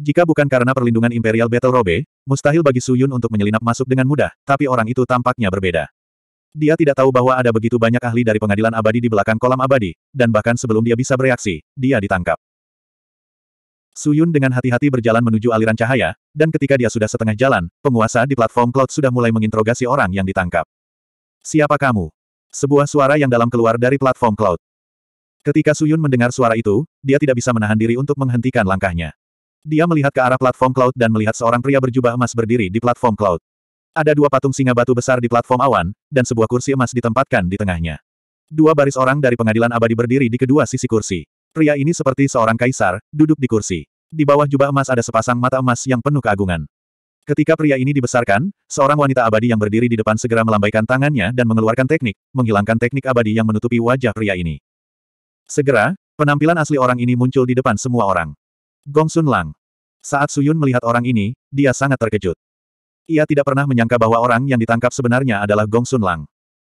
Jika bukan karena perlindungan Imperial Battle Robe, mustahil bagi Su Yun untuk menyelinap masuk dengan mudah, tapi orang itu tampaknya berbeda. Dia tidak tahu bahwa ada begitu banyak ahli dari pengadilan abadi di belakang kolam abadi, dan bahkan sebelum dia bisa bereaksi, dia ditangkap. Su Yun dengan hati-hati berjalan menuju aliran cahaya, dan ketika dia sudah setengah jalan, penguasa di platform cloud sudah mulai menginterogasi orang yang ditangkap. Siapa kamu? Sebuah suara yang dalam keluar dari platform cloud. Ketika Su Yun mendengar suara itu, dia tidak bisa menahan diri untuk menghentikan langkahnya. Dia melihat ke arah platform cloud dan melihat seorang pria berjubah emas berdiri di platform cloud. Ada dua patung singa batu besar di platform awan, dan sebuah kursi emas ditempatkan di tengahnya. Dua baris orang dari pengadilan abadi berdiri di kedua sisi kursi. Pria ini seperti seorang kaisar, duduk di kursi. Di bawah jubah emas ada sepasang mata emas yang penuh keagungan. Ketika pria ini dibesarkan, seorang wanita abadi yang berdiri di depan segera melambaikan tangannya dan mengeluarkan teknik, menghilangkan teknik abadi yang menutupi wajah pria ini. Segera, penampilan asli orang ini muncul di depan semua orang. Gong Sun Lang. Saat Suyun melihat orang ini, dia sangat terkejut. Ia tidak pernah menyangka bahwa orang yang ditangkap sebenarnya adalah Gong Sun Lang.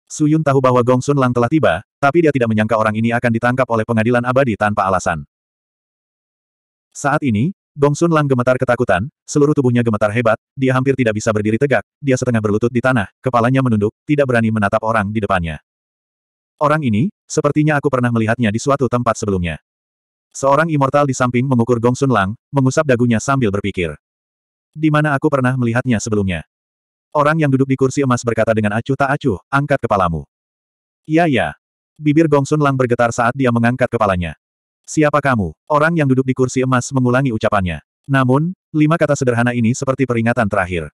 Suyun tahu bahwa Gong Sun Lang telah tiba, tapi dia tidak menyangka orang ini akan ditangkap oleh pengadilan abadi tanpa alasan. Saat ini, Gong Sun Lang gemetar ketakutan, seluruh tubuhnya gemetar hebat, dia hampir tidak bisa berdiri tegak, dia setengah berlutut di tanah, kepalanya menunduk, tidak berani menatap orang di depannya. Orang ini, sepertinya aku pernah melihatnya di suatu tempat sebelumnya. Seorang immortal di samping mengukur Gong Sun Lang, mengusap dagunya sambil berpikir. Di mana aku pernah melihatnya sebelumnya? Orang yang duduk di kursi emas berkata dengan acuh tak acuh, angkat kepalamu. Ya, ya. Bibir Gong Sun Lang bergetar saat dia mengangkat kepalanya. Siapa kamu? Orang yang duduk di kursi emas mengulangi ucapannya. Namun, lima kata sederhana ini seperti peringatan terakhir.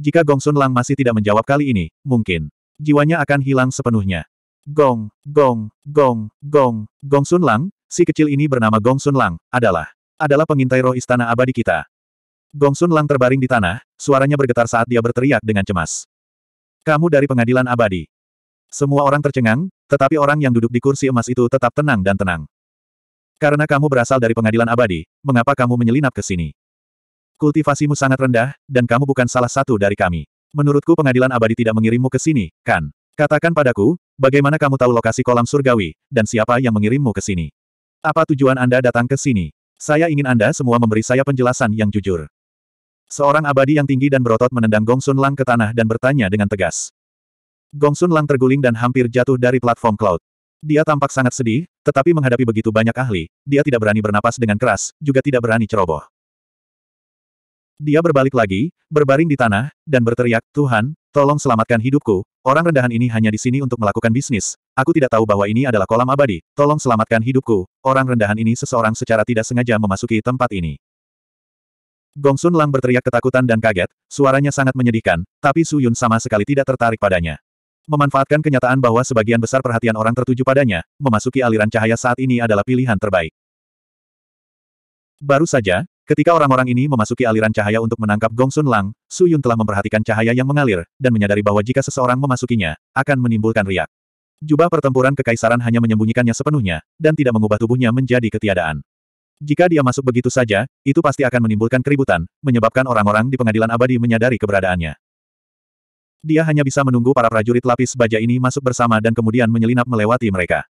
Jika Gong Sun Lang masih tidak menjawab kali ini, mungkin jiwanya akan hilang sepenuhnya. Gong, gong, gong, gong, Gong Sun Lang, si kecil ini bernama Gong Sun Lang, adalah, adalah pengintai roh istana abadi kita. Gong Sun Lang terbaring di tanah, suaranya bergetar saat dia berteriak dengan cemas. Kamu dari pengadilan abadi. Semua orang tercengang, tetapi orang yang duduk di kursi emas itu tetap tenang dan tenang. Karena kamu berasal dari pengadilan abadi, mengapa kamu menyelinap ke sini? Kultivasimu sangat rendah, dan kamu bukan salah satu dari kami. Menurutku pengadilan abadi tidak mengirimmu ke sini, kan? Katakan padaku, bagaimana kamu tahu lokasi kolam surgawi, dan siapa yang mengirimmu ke sini? Apa tujuan Anda datang ke sini? Saya ingin Anda semua memberi saya penjelasan yang jujur. Seorang abadi yang tinggi dan berotot menendang Gongsun Lang ke tanah dan bertanya dengan tegas. Gongsun Lang terguling dan hampir jatuh dari platform cloud. Dia tampak sangat sedih, tetapi menghadapi begitu banyak ahli, dia tidak berani bernapas dengan keras, juga tidak berani ceroboh. Dia berbalik lagi, berbaring di tanah, dan berteriak, Tuhan, tolong selamatkan hidupku, orang rendahan ini hanya di sini untuk melakukan bisnis. Aku tidak tahu bahwa ini adalah kolam abadi, tolong selamatkan hidupku, orang rendahan ini seseorang secara tidak sengaja memasuki tempat ini. Gongsun Lang berteriak ketakutan dan kaget, suaranya sangat menyedihkan, tapi Su Yun sama sekali tidak tertarik padanya. Memanfaatkan kenyataan bahwa sebagian besar perhatian orang tertuju padanya, memasuki aliran cahaya saat ini adalah pilihan terbaik. Baru saja, Ketika orang-orang ini memasuki aliran cahaya untuk menangkap Gongsun Lang, Su Yun telah memperhatikan cahaya yang mengalir, dan menyadari bahwa jika seseorang memasukinya, akan menimbulkan riak. Jubah pertempuran kekaisaran hanya menyembunyikannya sepenuhnya, dan tidak mengubah tubuhnya menjadi ketiadaan. Jika dia masuk begitu saja, itu pasti akan menimbulkan keributan, menyebabkan orang-orang di pengadilan abadi menyadari keberadaannya. Dia hanya bisa menunggu para prajurit lapis baja ini masuk bersama dan kemudian menyelinap melewati mereka.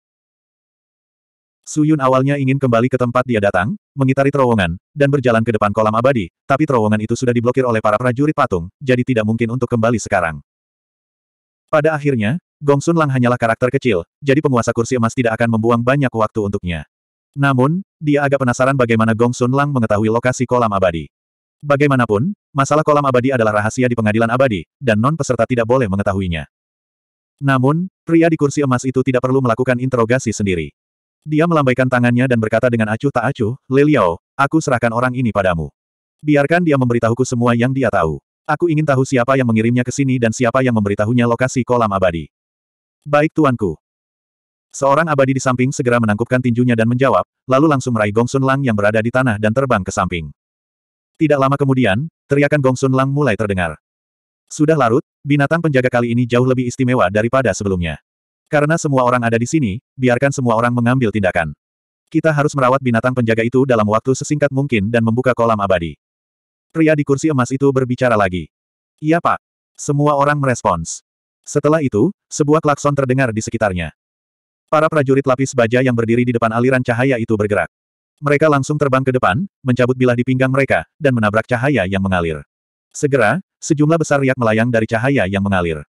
Su Yun awalnya ingin kembali ke tempat dia datang, mengitari terowongan, dan berjalan ke depan kolam abadi, tapi terowongan itu sudah diblokir oleh para prajurit patung, jadi tidak mungkin untuk kembali sekarang. Pada akhirnya, Gong Sun Lang hanyalah karakter kecil, jadi penguasa kursi emas tidak akan membuang banyak waktu untuknya. Namun, dia agak penasaran bagaimana Gong Sun Lang mengetahui lokasi kolam abadi. Bagaimanapun, masalah kolam abadi adalah rahasia di pengadilan abadi, dan non-peserta tidak boleh mengetahuinya. Namun, pria di kursi emas itu tidak perlu melakukan interogasi sendiri. Dia melambaikan tangannya dan berkata dengan acuh tak acuh, Leliao, aku serahkan orang ini padamu. Biarkan dia memberitahuku semua yang dia tahu. Aku ingin tahu siapa yang mengirimnya ke sini dan siapa yang memberitahunya lokasi kolam abadi. Baik tuanku. Seorang abadi di samping segera menangkupkan tinjunya dan menjawab, lalu langsung meraih Gong Sun Lang yang berada di tanah dan terbang ke samping. Tidak lama kemudian, teriakan Gong Sun Lang mulai terdengar. Sudah larut, binatang penjaga kali ini jauh lebih istimewa daripada sebelumnya. Karena semua orang ada di sini, biarkan semua orang mengambil tindakan. Kita harus merawat binatang penjaga itu dalam waktu sesingkat mungkin dan membuka kolam abadi. Pria di kursi emas itu berbicara lagi. Iya pak. Semua orang merespons. Setelah itu, sebuah klakson terdengar di sekitarnya. Para prajurit lapis baja yang berdiri di depan aliran cahaya itu bergerak. Mereka langsung terbang ke depan, mencabut bilah di pinggang mereka, dan menabrak cahaya yang mengalir. Segera, sejumlah besar riak melayang dari cahaya yang mengalir.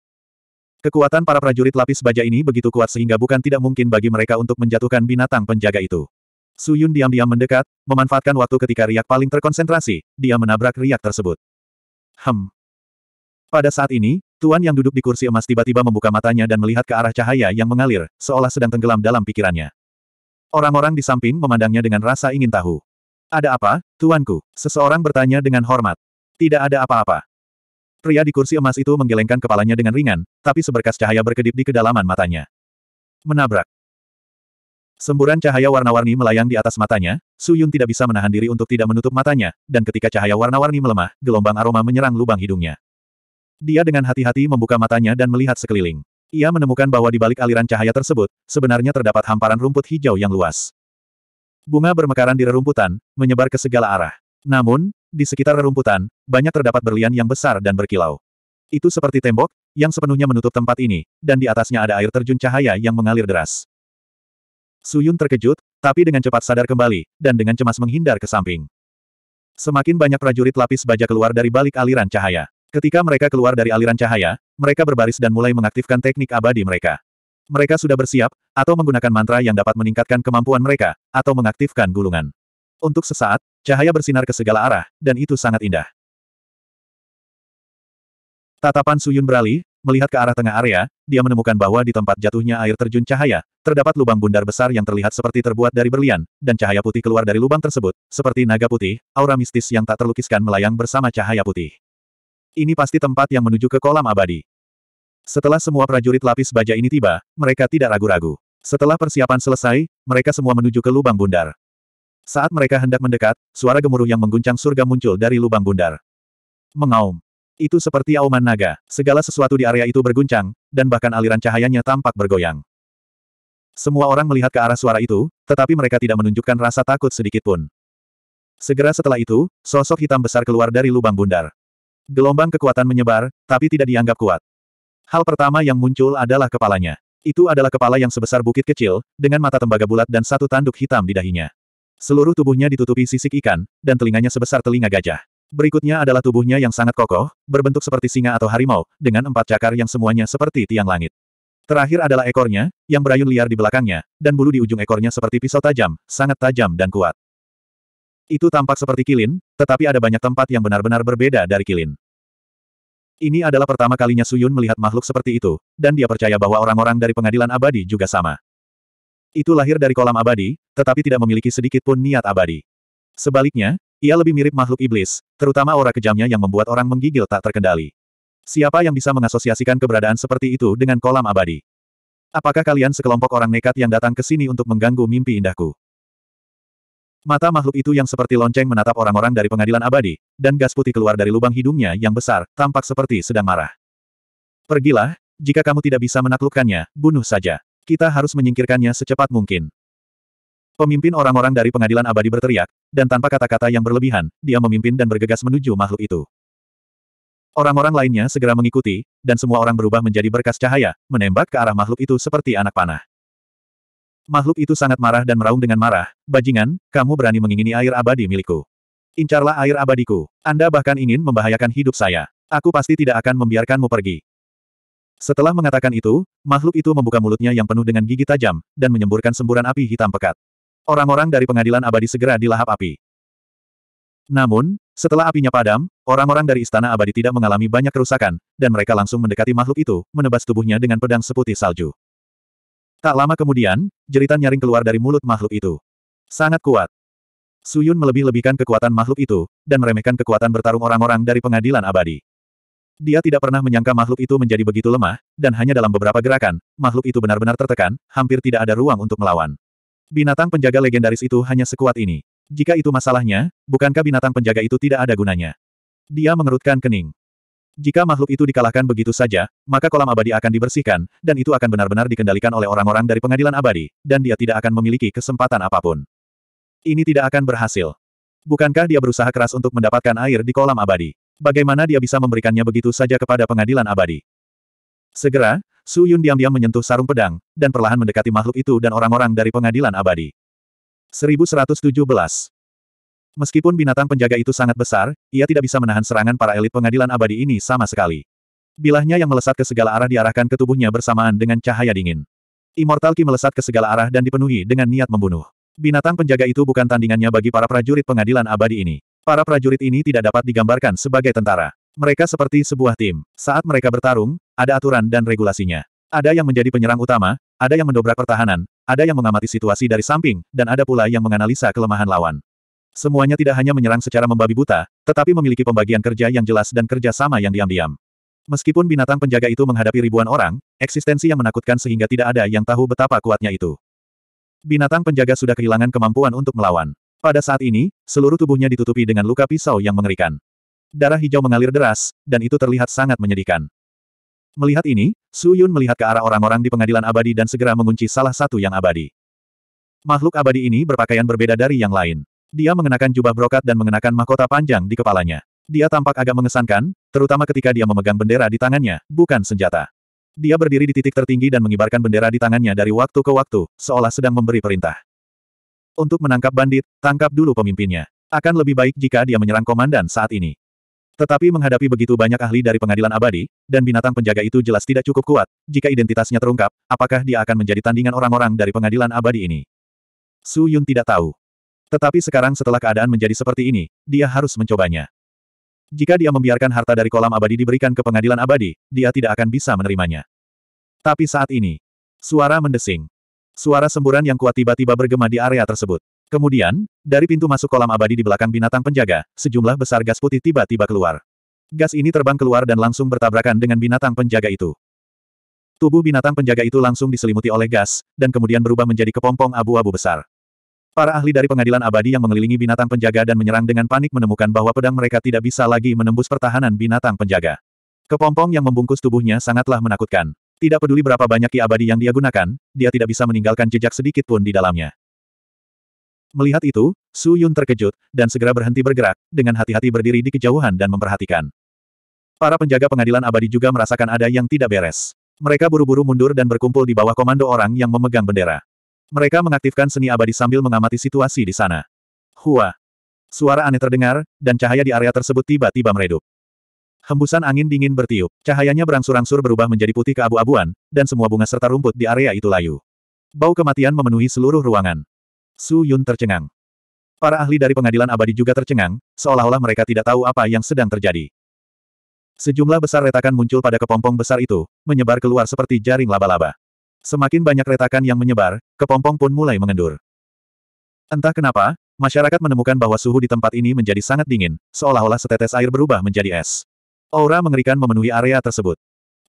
Kekuatan para prajurit lapis baja ini begitu kuat sehingga bukan tidak mungkin bagi mereka untuk menjatuhkan binatang penjaga itu. Su Yun diam-diam mendekat, memanfaatkan waktu ketika riak paling terkonsentrasi, dia menabrak riak tersebut. Hem. Pada saat ini, Tuan yang duduk di kursi emas tiba-tiba membuka matanya dan melihat ke arah cahaya yang mengalir, seolah sedang tenggelam dalam pikirannya. Orang-orang di samping memandangnya dengan rasa ingin tahu. Ada apa, tuanku? Seseorang bertanya dengan hormat. Tidak ada apa-apa. Pria di kursi emas itu menggelengkan kepalanya dengan ringan, tapi seberkas cahaya berkedip di kedalaman matanya. Menabrak. Semburan cahaya warna-warni melayang di atas matanya, Su Yun tidak bisa menahan diri untuk tidak menutup matanya, dan ketika cahaya warna-warni melemah, gelombang aroma menyerang lubang hidungnya. Dia dengan hati-hati membuka matanya dan melihat sekeliling. Ia menemukan bahwa di balik aliran cahaya tersebut, sebenarnya terdapat hamparan rumput hijau yang luas. Bunga bermekaran di rerumputan, menyebar ke segala arah. Namun, di sekitar rerumputan, banyak terdapat berlian yang besar dan berkilau. Itu seperti tembok, yang sepenuhnya menutup tempat ini, dan di atasnya ada air terjun cahaya yang mengalir deras. Suyun terkejut, tapi dengan cepat sadar kembali, dan dengan cemas menghindar ke samping. Semakin banyak prajurit lapis baja keluar dari balik aliran cahaya. Ketika mereka keluar dari aliran cahaya, mereka berbaris dan mulai mengaktifkan teknik abadi mereka. Mereka sudah bersiap, atau menggunakan mantra yang dapat meningkatkan kemampuan mereka, atau mengaktifkan gulungan. Untuk sesaat, Cahaya bersinar ke segala arah, dan itu sangat indah. Tatapan Suyun beralih, melihat ke arah tengah area, dia menemukan bahwa di tempat jatuhnya air terjun cahaya, terdapat lubang bundar besar yang terlihat seperti terbuat dari berlian, dan cahaya putih keluar dari lubang tersebut, seperti naga putih, aura mistis yang tak terlukiskan melayang bersama cahaya putih. Ini pasti tempat yang menuju ke kolam abadi. Setelah semua prajurit lapis baja ini tiba, mereka tidak ragu-ragu. Setelah persiapan selesai, mereka semua menuju ke lubang bundar. Saat mereka hendak mendekat, suara gemuruh yang mengguncang surga muncul dari lubang bundar. Mengaum. Itu seperti auman naga, segala sesuatu di area itu berguncang, dan bahkan aliran cahayanya tampak bergoyang. Semua orang melihat ke arah suara itu, tetapi mereka tidak menunjukkan rasa takut sedikitpun. Segera setelah itu, sosok hitam besar keluar dari lubang bundar. Gelombang kekuatan menyebar, tapi tidak dianggap kuat. Hal pertama yang muncul adalah kepalanya. Itu adalah kepala yang sebesar bukit kecil, dengan mata tembaga bulat dan satu tanduk hitam di dahinya. Seluruh tubuhnya ditutupi sisik ikan, dan telinganya sebesar telinga gajah. Berikutnya adalah tubuhnya yang sangat kokoh, berbentuk seperti singa atau harimau, dengan empat cakar yang semuanya seperti tiang langit. Terakhir adalah ekornya, yang berayun liar di belakangnya, dan bulu di ujung ekornya seperti pisau tajam, sangat tajam dan kuat. Itu tampak seperti kilin, tetapi ada banyak tempat yang benar-benar berbeda dari kilin. Ini adalah pertama kalinya Suyun melihat makhluk seperti itu, dan dia percaya bahwa orang-orang dari pengadilan abadi juga sama itu lahir dari kolam abadi, tetapi tidak memiliki sedikit pun niat abadi. Sebaliknya, ia lebih mirip makhluk iblis, terutama aura kejamnya yang membuat orang menggigil tak terkendali. Siapa yang bisa mengasosiasikan keberadaan seperti itu dengan kolam abadi? Apakah kalian sekelompok orang nekat yang datang ke sini untuk mengganggu mimpi indahku? Mata makhluk itu yang seperti lonceng menatap orang-orang dari pengadilan abadi, dan gas putih keluar dari lubang hidungnya yang besar, tampak seperti sedang marah. Pergilah, jika kamu tidak bisa menaklukkannya, bunuh saja. Kita harus menyingkirkannya secepat mungkin. Pemimpin orang-orang dari pengadilan abadi berteriak, dan tanpa kata-kata yang berlebihan, dia memimpin dan bergegas menuju makhluk itu. Orang-orang lainnya segera mengikuti, dan semua orang berubah menjadi berkas cahaya, menembak ke arah makhluk itu seperti anak panah. Makhluk itu sangat marah dan meraung dengan marah, bajingan, kamu berani mengingini air abadi milikku. Incarlah air abadiku. Anda bahkan ingin membahayakan hidup saya. Aku pasti tidak akan membiarkanmu pergi. Setelah mengatakan itu, makhluk itu membuka mulutnya yang penuh dengan gigi tajam, dan menyemburkan semburan api hitam pekat. Orang-orang dari pengadilan abadi segera dilahap api. Namun, setelah apinya padam, orang-orang dari istana abadi tidak mengalami banyak kerusakan, dan mereka langsung mendekati makhluk itu, menebas tubuhnya dengan pedang seputih salju. Tak lama kemudian, jeritan nyaring keluar dari mulut makhluk itu. Sangat kuat. Suyun melebih-lebihkan kekuatan makhluk itu, dan meremehkan kekuatan bertarung orang-orang dari pengadilan abadi. Dia tidak pernah menyangka makhluk itu menjadi begitu lemah, dan hanya dalam beberapa gerakan, makhluk itu benar-benar tertekan, hampir tidak ada ruang untuk melawan. Binatang penjaga legendaris itu hanya sekuat ini. Jika itu masalahnya, bukankah binatang penjaga itu tidak ada gunanya? Dia mengerutkan kening. Jika makhluk itu dikalahkan begitu saja, maka kolam abadi akan dibersihkan, dan itu akan benar-benar dikendalikan oleh orang-orang dari pengadilan abadi, dan dia tidak akan memiliki kesempatan apapun. Ini tidak akan berhasil. Bukankah dia berusaha keras untuk mendapatkan air di kolam abadi? Bagaimana dia bisa memberikannya begitu saja kepada pengadilan abadi? Segera, Su Yun diam-diam menyentuh sarung pedang, dan perlahan mendekati makhluk itu dan orang-orang dari pengadilan abadi. 1117 Meskipun binatang penjaga itu sangat besar, ia tidak bisa menahan serangan para elit pengadilan abadi ini sama sekali. Bilahnya yang melesat ke segala arah diarahkan ke tubuhnya bersamaan dengan cahaya dingin. Immortal Ki melesat ke segala arah dan dipenuhi dengan niat membunuh. Binatang penjaga itu bukan tandingannya bagi para prajurit pengadilan abadi ini. Para prajurit ini tidak dapat digambarkan sebagai tentara. Mereka seperti sebuah tim. Saat mereka bertarung, ada aturan dan regulasinya. Ada yang menjadi penyerang utama, ada yang mendobrak pertahanan, ada yang mengamati situasi dari samping, dan ada pula yang menganalisa kelemahan lawan. Semuanya tidak hanya menyerang secara membabi buta, tetapi memiliki pembagian kerja yang jelas dan kerja sama yang diam-diam. Meskipun binatang penjaga itu menghadapi ribuan orang, eksistensi yang menakutkan sehingga tidak ada yang tahu betapa kuatnya itu. Binatang penjaga sudah kehilangan kemampuan untuk melawan. Pada saat ini, seluruh tubuhnya ditutupi dengan luka pisau yang mengerikan. Darah hijau mengalir deras, dan itu terlihat sangat menyedihkan. Melihat ini, Su Yun melihat ke arah orang-orang di pengadilan abadi dan segera mengunci salah satu yang abadi. Makhluk abadi ini berpakaian berbeda dari yang lain. Dia mengenakan jubah brokat dan mengenakan mahkota panjang di kepalanya. Dia tampak agak mengesankan, terutama ketika dia memegang bendera di tangannya, bukan senjata. Dia berdiri di titik tertinggi dan mengibarkan bendera di tangannya dari waktu ke waktu, seolah sedang memberi perintah. Untuk menangkap bandit, tangkap dulu pemimpinnya. Akan lebih baik jika dia menyerang komandan saat ini. Tetapi menghadapi begitu banyak ahli dari pengadilan abadi, dan binatang penjaga itu jelas tidak cukup kuat, jika identitasnya terungkap, apakah dia akan menjadi tandingan orang-orang dari pengadilan abadi ini? Su Yun tidak tahu. Tetapi sekarang setelah keadaan menjadi seperti ini, dia harus mencobanya. Jika dia membiarkan harta dari kolam abadi diberikan ke pengadilan abadi, dia tidak akan bisa menerimanya. Tapi saat ini, suara mendesing. Suara semburan yang kuat tiba-tiba bergema di area tersebut. Kemudian, dari pintu masuk kolam abadi di belakang binatang penjaga, sejumlah besar gas putih tiba-tiba keluar. Gas ini terbang keluar dan langsung bertabrakan dengan binatang penjaga itu. Tubuh binatang penjaga itu langsung diselimuti oleh gas, dan kemudian berubah menjadi kepompong abu-abu besar. Para ahli dari pengadilan abadi yang mengelilingi binatang penjaga dan menyerang dengan panik menemukan bahwa pedang mereka tidak bisa lagi menembus pertahanan binatang penjaga. Kepompong yang membungkus tubuhnya sangatlah menakutkan. Tidak peduli berapa banyak ki abadi yang dia gunakan, dia tidak bisa meninggalkan jejak sedikit pun di dalamnya. Melihat itu, Su Yun terkejut, dan segera berhenti bergerak, dengan hati-hati berdiri di kejauhan dan memperhatikan. Para penjaga pengadilan abadi juga merasakan ada yang tidak beres. Mereka buru-buru mundur dan berkumpul di bawah komando orang yang memegang bendera. Mereka mengaktifkan seni abadi sambil mengamati situasi di sana. Hua! Suara aneh terdengar, dan cahaya di area tersebut tiba-tiba meredup. Hembusan angin dingin bertiup, cahayanya berangsur-angsur berubah menjadi putih ke abu abuan dan semua bunga serta rumput di area itu layu. Bau kematian memenuhi seluruh ruangan. Su Yun tercengang. Para ahli dari pengadilan abadi juga tercengang, seolah-olah mereka tidak tahu apa yang sedang terjadi. Sejumlah besar retakan muncul pada kepompong besar itu, menyebar keluar seperti jaring laba-laba. Semakin banyak retakan yang menyebar, kepompong pun mulai mengendur. Entah kenapa, masyarakat menemukan bahwa suhu di tempat ini menjadi sangat dingin, seolah-olah setetes air berubah menjadi es. Aura mengerikan memenuhi area tersebut.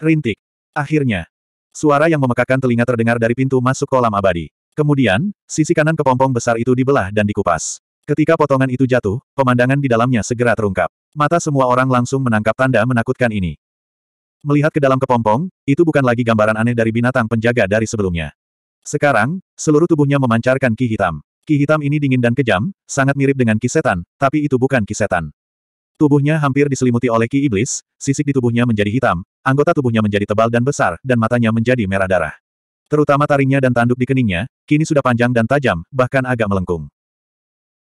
Rintik. Akhirnya. Suara yang memekakan telinga terdengar dari pintu masuk kolam abadi. Kemudian, sisi kanan kepompong besar itu dibelah dan dikupas. Ketika potongan itu jatuh, pemandangan di dalamnya segera terungkap. Mata semua orang langsung menangkap tanda menakutkan ini. Melihat ke dalam kepompong, itu bukan lagi gambaran aneh dari binatang penjaga dari sebelumnya. Sekarang, seluruh tubuhnya memancarkan ki hitam. Ki hitam ini dingin dan kejam, sangat mirip dengan kisetan, tapi itu bukan kisetan. Tubuhnya hampir diselimuti oleh ki iblis, sisik di tubuhnya menjadi hitam, anggota tubuhnya menjadi tebal dan besar, dan matanya menjadi merah darah. Terutama taringnya dan tanduk di keningnya, kini sudah panjang dan tajam, bahkan agak melengkung.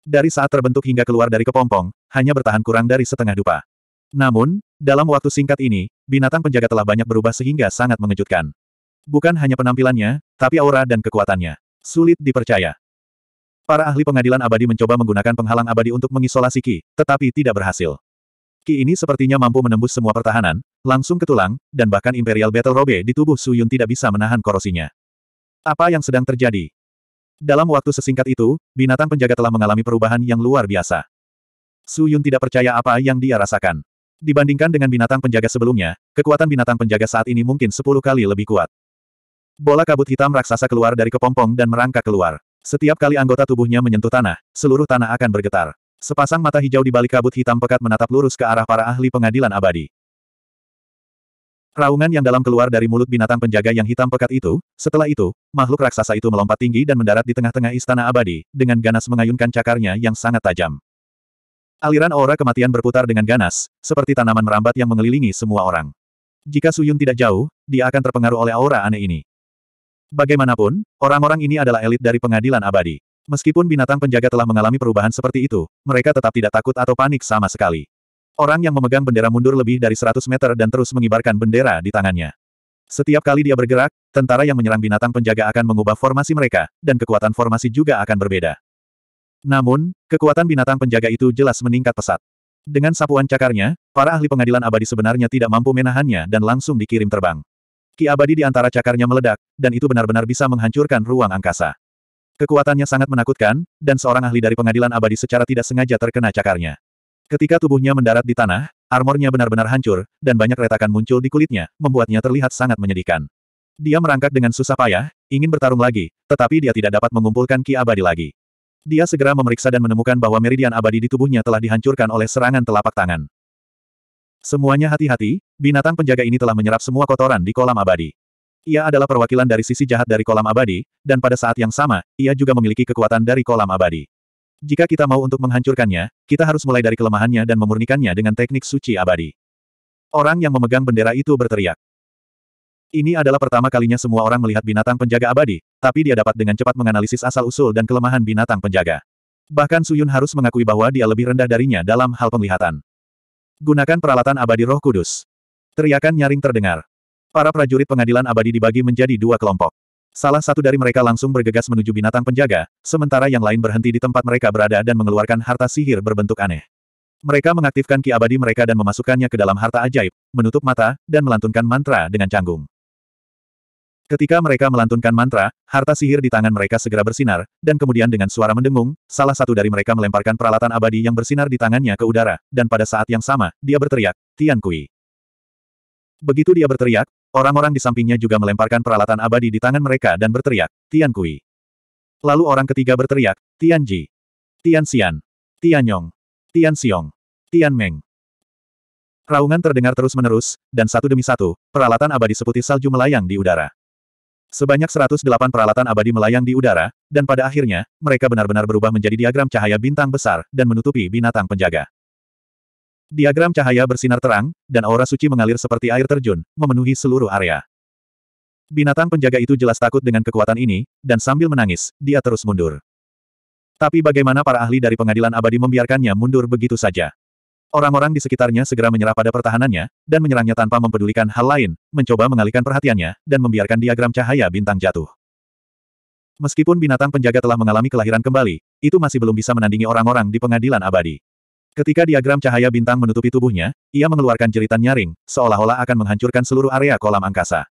Dari saat terbentuk hingga keluar dari kepompong, hanya bertahan kurang dari setengah dupa. Namun, dalam waktu singkat ini, binatang penjaga telah banyak berubah sehingga sangat mengejutkan. Bukan hanya penampilannya, tapi aura dan kekuatannya. Sulit dipercaya. Para ahli pengadilan abadi mencoba menggunakan penghalang abadi untuk mengisolasi Ki, tetapi tidak berhasil. Ki ini sepertinya mampu menembus semua pertahanan, langsung ke tulang, dan bahkan Imperial Battle Robe di tubuh Su Yun tidak bisa menahan korosinya. Apa yang sedang terjadi? Dalam waktu sesingkat itu, binatang penjaga telah mengalami perubahan yang luar biasa. Su Yun tidak percaya apa yang dia rasakan. Dibandingkan dengan binatang penjaga sebelumnya, kekuatan binatang penjaga saat ini mungkin 10 kali lebih kuat. Bola kabut hitam raksasa keluar dari kepompong dan merangkak keluar. Setiap kali anggota tubuhnya menyentuh tanah, seluruh tanah akan bergetar. Sepasang mata hijau di balik kabut hitam pekat menatap lurus ke arah para ahli pengadilan abadi. Raungan yang dalam keluar dari mulut binatang penjaga yang hitam pekat itu, setelah itu, makhluk raksasa itu melompat tinggi dan mendarat di tengah-tengah istana abadi, dengan ganas mengayunkan cakarnya yang sangat tajam. Aliran aura kematian berputar dengan ganas, seperti tanaman merambat yang mengelilingi semua orang. Jika Suyun tidak jauh, dia akan terpengaruh oleh aura aneh ini. Bagaimanapun, orang-orang ini adalah elit dari pengadilan abadi. Meskipun binatang penjaga telah mengalami perubahan seperti itu, mereka tetap tidak takut atau panik sama sekali. Orang yang memegang bendera mundur lebih dari 100 meter dan terus mengibarkan bendera di tangannya. Setiap kali dia bergerak, tentara yang menyerang binatang penjaga akan mengubah formasi mereka, dan kekuatan formasi juga akan berbeda. Namun, kekuatan binatang penjaga itu jelas meningkat pesat. Dengan sapuan cakarnya, para ahli pengadilan abadi sebenarnya tidak mampu menahannya dan langsung dikirim terbang. Ki abadi di antara cakarnya meledak, dan itu benar-benar bisa menghancurkan ruang angkasa. Kekuatannya sangat menakutkan, dan seorang ahli dari pengadilan abadi secara tidak sengaja terkena cakarnya. Ketika tubuhnya mendarat di tanah, armornya benar-benar hancur, dan banyak retakan muncul di kulitnya, membuatnya terlihat sangat menyedihkan. Dia merangkak dengan susah payah, ingin bertarung lagi, tetapi dia tidak dapat mengumpulkan ki abadi lagi. Dia segera memeriksa dan menemukan bahwa meridian abadi di tubuhnya telah dihancurkan oleh serangan telapak tangan. Semuanya hati-hati, binatang penjaga ini telah menyerap semua kotoran di kolam abadi. Ia adalah perwakilan dari sisi jahat dari kolam abadi, dan pada saat yang sama, ia juga memiliki kekuatan dari kolam abadi. Jika kita mau untuk menghancurkannya, kita harus mulai dari kelemahannya dan memurnikannya dengan teknik suci abadi. Orang yang memegang bendera itu berteriak. Ini adalah pertama kalinya semua orang melihat binatang penjaga abadi, tapi dia dapat dengan cepat menganalisis asal-usul dan kelemahan binatang penjaga. Bahkan Suyun harus mengakui bahwa dia lebih rendah darinya dalam hal penglihatan. Gunakan peralatan abadi roh kudus. Teriakan nyaring terdengar. Para prajurit pengadilan abadi dibagi menjadi dua kelompok. Salah satu dari mereka langsung bergegas menuju binatang penjaga, sementara yang lain berhenti di tempat mereka berada dan mengeluarkan harta sihir berbentuk aneh. Mereka mengaktifkan ki abadi mereka dan memasukkannya ke dalam harta ajaib, menutup mata, dan melantunkan mantra dengan canggung. Ketika mereka melantunkan mantra, harta sihir di tangan mereka segera bersinar, dan kemudian dengan suara mendengung, salah satu dari mereka melemparkan peralatan abadi yang bersinar di tangannya ke udara, dan pada saat yang sama, dia berteriak, Tian Kui. Begitu dia berteriak, orang-orang di sampingnya juga melemparkan peralatan abadi di tangan mereka dan berteriak, Tian Kui. Lalu orang ketiga berteriak, Tian Ji. Tian Xian. Tian Yong. Tian Xiong. Tian Meng. Raungan terdengar terus-menerus, dan satu demi satu, peralatan abadi seputih salju melayang di udara. Sebanyak 108 peralatan abadi melayang di udara, dan pada akhirnya, mereka benar-benar berubah menjadi diagram cahaya bintang besar dan menutupi binatang penjaga. Diagram cahaya bersinar terang, dan aura suci mengalir seperti air terjun, memenuhi seluruh area. Binatang penjaga itu jelas takut dengan kekuatan ini, dan sambil menangis, dia terus mundur. Tapi bagaimana para ahli dari pengadilan abadi membiarkannya mundur begitu saja? Orang-orang di sekitarnya segera menyerah pada pertahanannya, dan menyerangnya tanpa mempedulikan hal lain, mencoba mengalihkan perhatiannya, dan membiarkan diagram cahaya bintang jatuh. Meskipun binatang penjaga telah mengalami kelahiran kembali, itu masih belum bisa menandingi orang-orang di pengadilan abadi. Ketika diagram cahaya bintang menutupi tubuhnya, ia mengeluarkan jeritan nyaring, seolah-olah akan menghancurkan seluruh area kolam angkasa.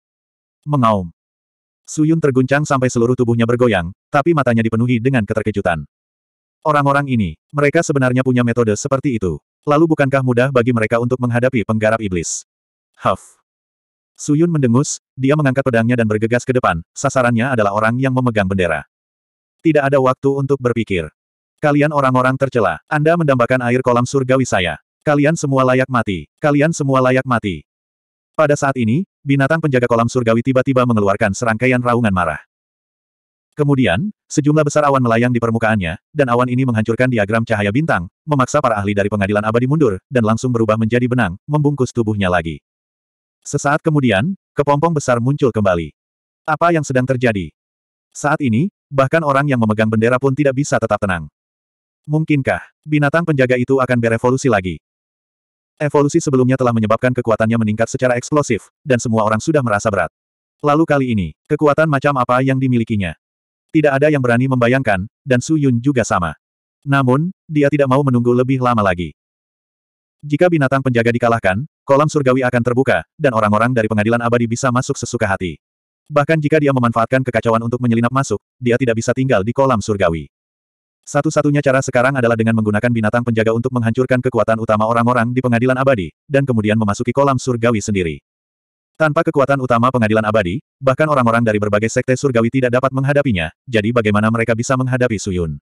Mengaum. Suyun terguncang sampai seluruh tubuhnya bergoyang, tapi matanya dipenuhi dengan keterkejutan. Orang-orang ini, mereka sebenarnya punya metode seperti itu. Lalu bukankah mudah bagi mereka untuk menghadapi penggarap iblis? Huff. Suyun mendengus, dia mengangkat pedangnya dan bergegas ke depan, sasarannya adalah orang yang memegang bendera. Tidak ada waktu untuk berpikir. Kalian orang-orang tercela, Anda mendambakan air kolam surgawi saya. Kalian semua layak mati, kalian semua layak mati. Pada saat ini, binatang penjaga kolam surgawi tiba-tiba mengeluarkan serangkaian raungan marah. Kemudian, sejumlah besar awan melayang di permukaannya, dan awan ini menghancurkan diagram cahaya bintang, memaksa para ahli dari pengadilan abadi mundur, dan langsung berubah menjadi benang, membungkus tubuhnya lagi. Sesaat kemudian, kepompong besar muncul kembali. Apa yang sedang terjadi? Saat ini, bahkan orang yang memegang bendera pun tidak bisa tetap tenang. Mungkinkah, binatang penjaga itu akan berevolusi lagi? Evolusi sebelumnya telah menyebabkan kekuatannya meningkat secara eksplosif, dan semua orang sudah merasa berat. Lalu kali ini, kekuatan macam apa yang dimilikinya? Tidak ada yang berani membayangkan, dan Su Yun juga sama. Namun, dia tidak mau menunggu lebih lama lagi. Jika binatang penjaga dikalahkan, kolam surgawi akan terbuka, dan orang-orang dari pengadilan abadi bisa masuk sesuka hati. Bahkan jika dia memanfaatkan kekacauan untuk menyelinap masuk, dia tidak bisa tinggal di kolam surgawi. Satu-satunya cara sekarang adalah dengan menggunakan binatang penjaga untuk menghancurkan kekuatan utama orang-orang di pengadilan abadi, dan kemudian memasuki kolam surgawi sendiri. Tanpa kekuatan utama pengadilan abadi, bahkan orang-orang dari berbagai sekte surgawi tidak dapat menghadapinya, jadi bagaimana mereka bisa menghadapi Suyun?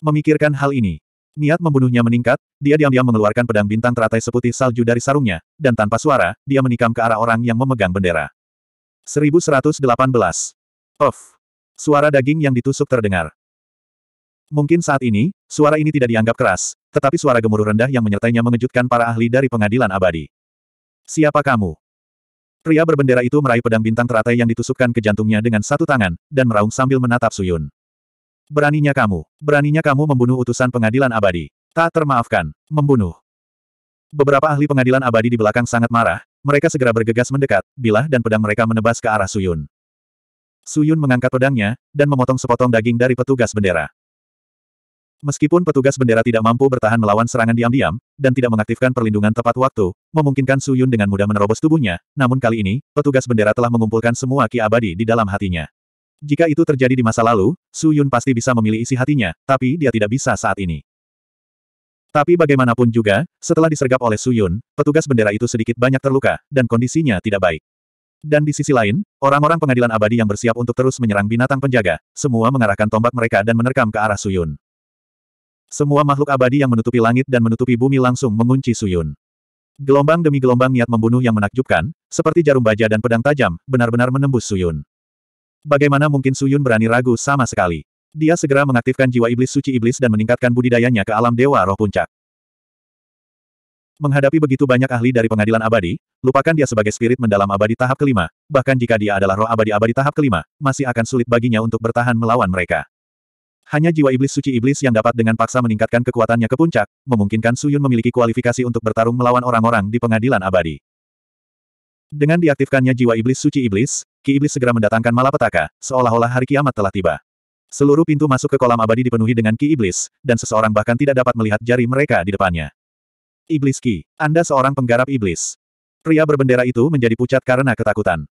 Memikirkan hal ini, niat membunuhnya meningkat, dia diam-diam mengeluarkan pedang bintang teratai seputih salju dari sarungnya, dan tanpa suara, dia menikam ke arah orang yang memegang bendera. 1118. Of. Suara daging yang ditusuk terdengar. Mungkin saat ini, suara ini tidak dianggap keras, tetapi suara gemuruh rendah yang menyertainya mengejutkan para ahli dari pengadilan abadi. Siapa kamu? Pria berbendera itu meraih pedang bintang teratai yang ditusukkan ke jantungnya dengan satu tangan, dan meraung sambil menatap Suyun. Beraninya kamu, beraninya kamu membunuh utusan pengadilan abadi. Tak termaafkan, membunuh. Beberapa ahli pengadilan abadi di belakang sangat marah, mereka segera bergegas mendekat, bilah dan pedang mereka menebas ke arah Suyun. Suyun mengangkat pedangnya, dan memotong sepotong daging dari petugas bendera. Meskipun petugas bendera tidak mampu bertahan melawan serangan diam-diam, dan tidak mengaktifkan perlindungan tepat waktu, memungkinkan Suyun dengan mudah menerobos tubuhnya, namun kali ini, petugas bendera telah mengumpulkan semua ki abadi di dalam hatinya. Jika itu terjadi di masa lalu, Suyun pasti bisa memilih isi hatinya, tapi dia tidak bisa saat ini. Tapi bagaimanapun juga, setelah disergap oleh Suyun, petugas bendera itu sedikit banyak terluka, dan kondisinya tidak baik. Dan di sisi lain, orang-orang pengadilan abadi yang bersiap untuk terus menyerang binatang penjaga, semua mengarahkan tombak mereka dan menerkam ke arah Suyun. Semua makhluk abadi yang menutupi langit dan menutupi bumi langsung mengunci Suyun. Gelombang demi gelombang niat membunuh yang menakjubkan, seperti jarum baja dan pedang tajam, benar-benar menembus Suyun. Bagaimana mungkin Suyun berani ragu sama sekali? Dia segera mengaktifkan jiwa iblis suci iblis dan meningkatkan budidayanya ke alam dewa roh puncak. Menghadapi begitu banyak ahli dari pengadilan abadi, lupakan dia sebagai spirit mendalam abadi tahap kelima, bahkan jika dia adalah roh abadi abadi tahap kelima, masih akan sulit baginya untuk bertahan melawan mereka. Hanya jiwa iblis suci iblis yang dapat dengan paksa meningkatkan kekuatannya ke puncak, memungkinkan Suyun memiliki kualifikasi untuk bertarung melawan orang-orang di pengadilan abadi. Dengan diaktifkannya jiwa iblis suci iblis, Ki Iblis segera mendatangkan malapetaka, seolah-olah hari kiamat telah tiba. Seluruh pintu masuk ke kolam abadi dipenuhi dengan Ki Iblis, dan seseorang bahkan tidak dapat melihat jari mereka di depannya. Iblis Ki, Anda seorang penggarap iblis. Pria berbendera itu menjadi pucat karena ketakutan.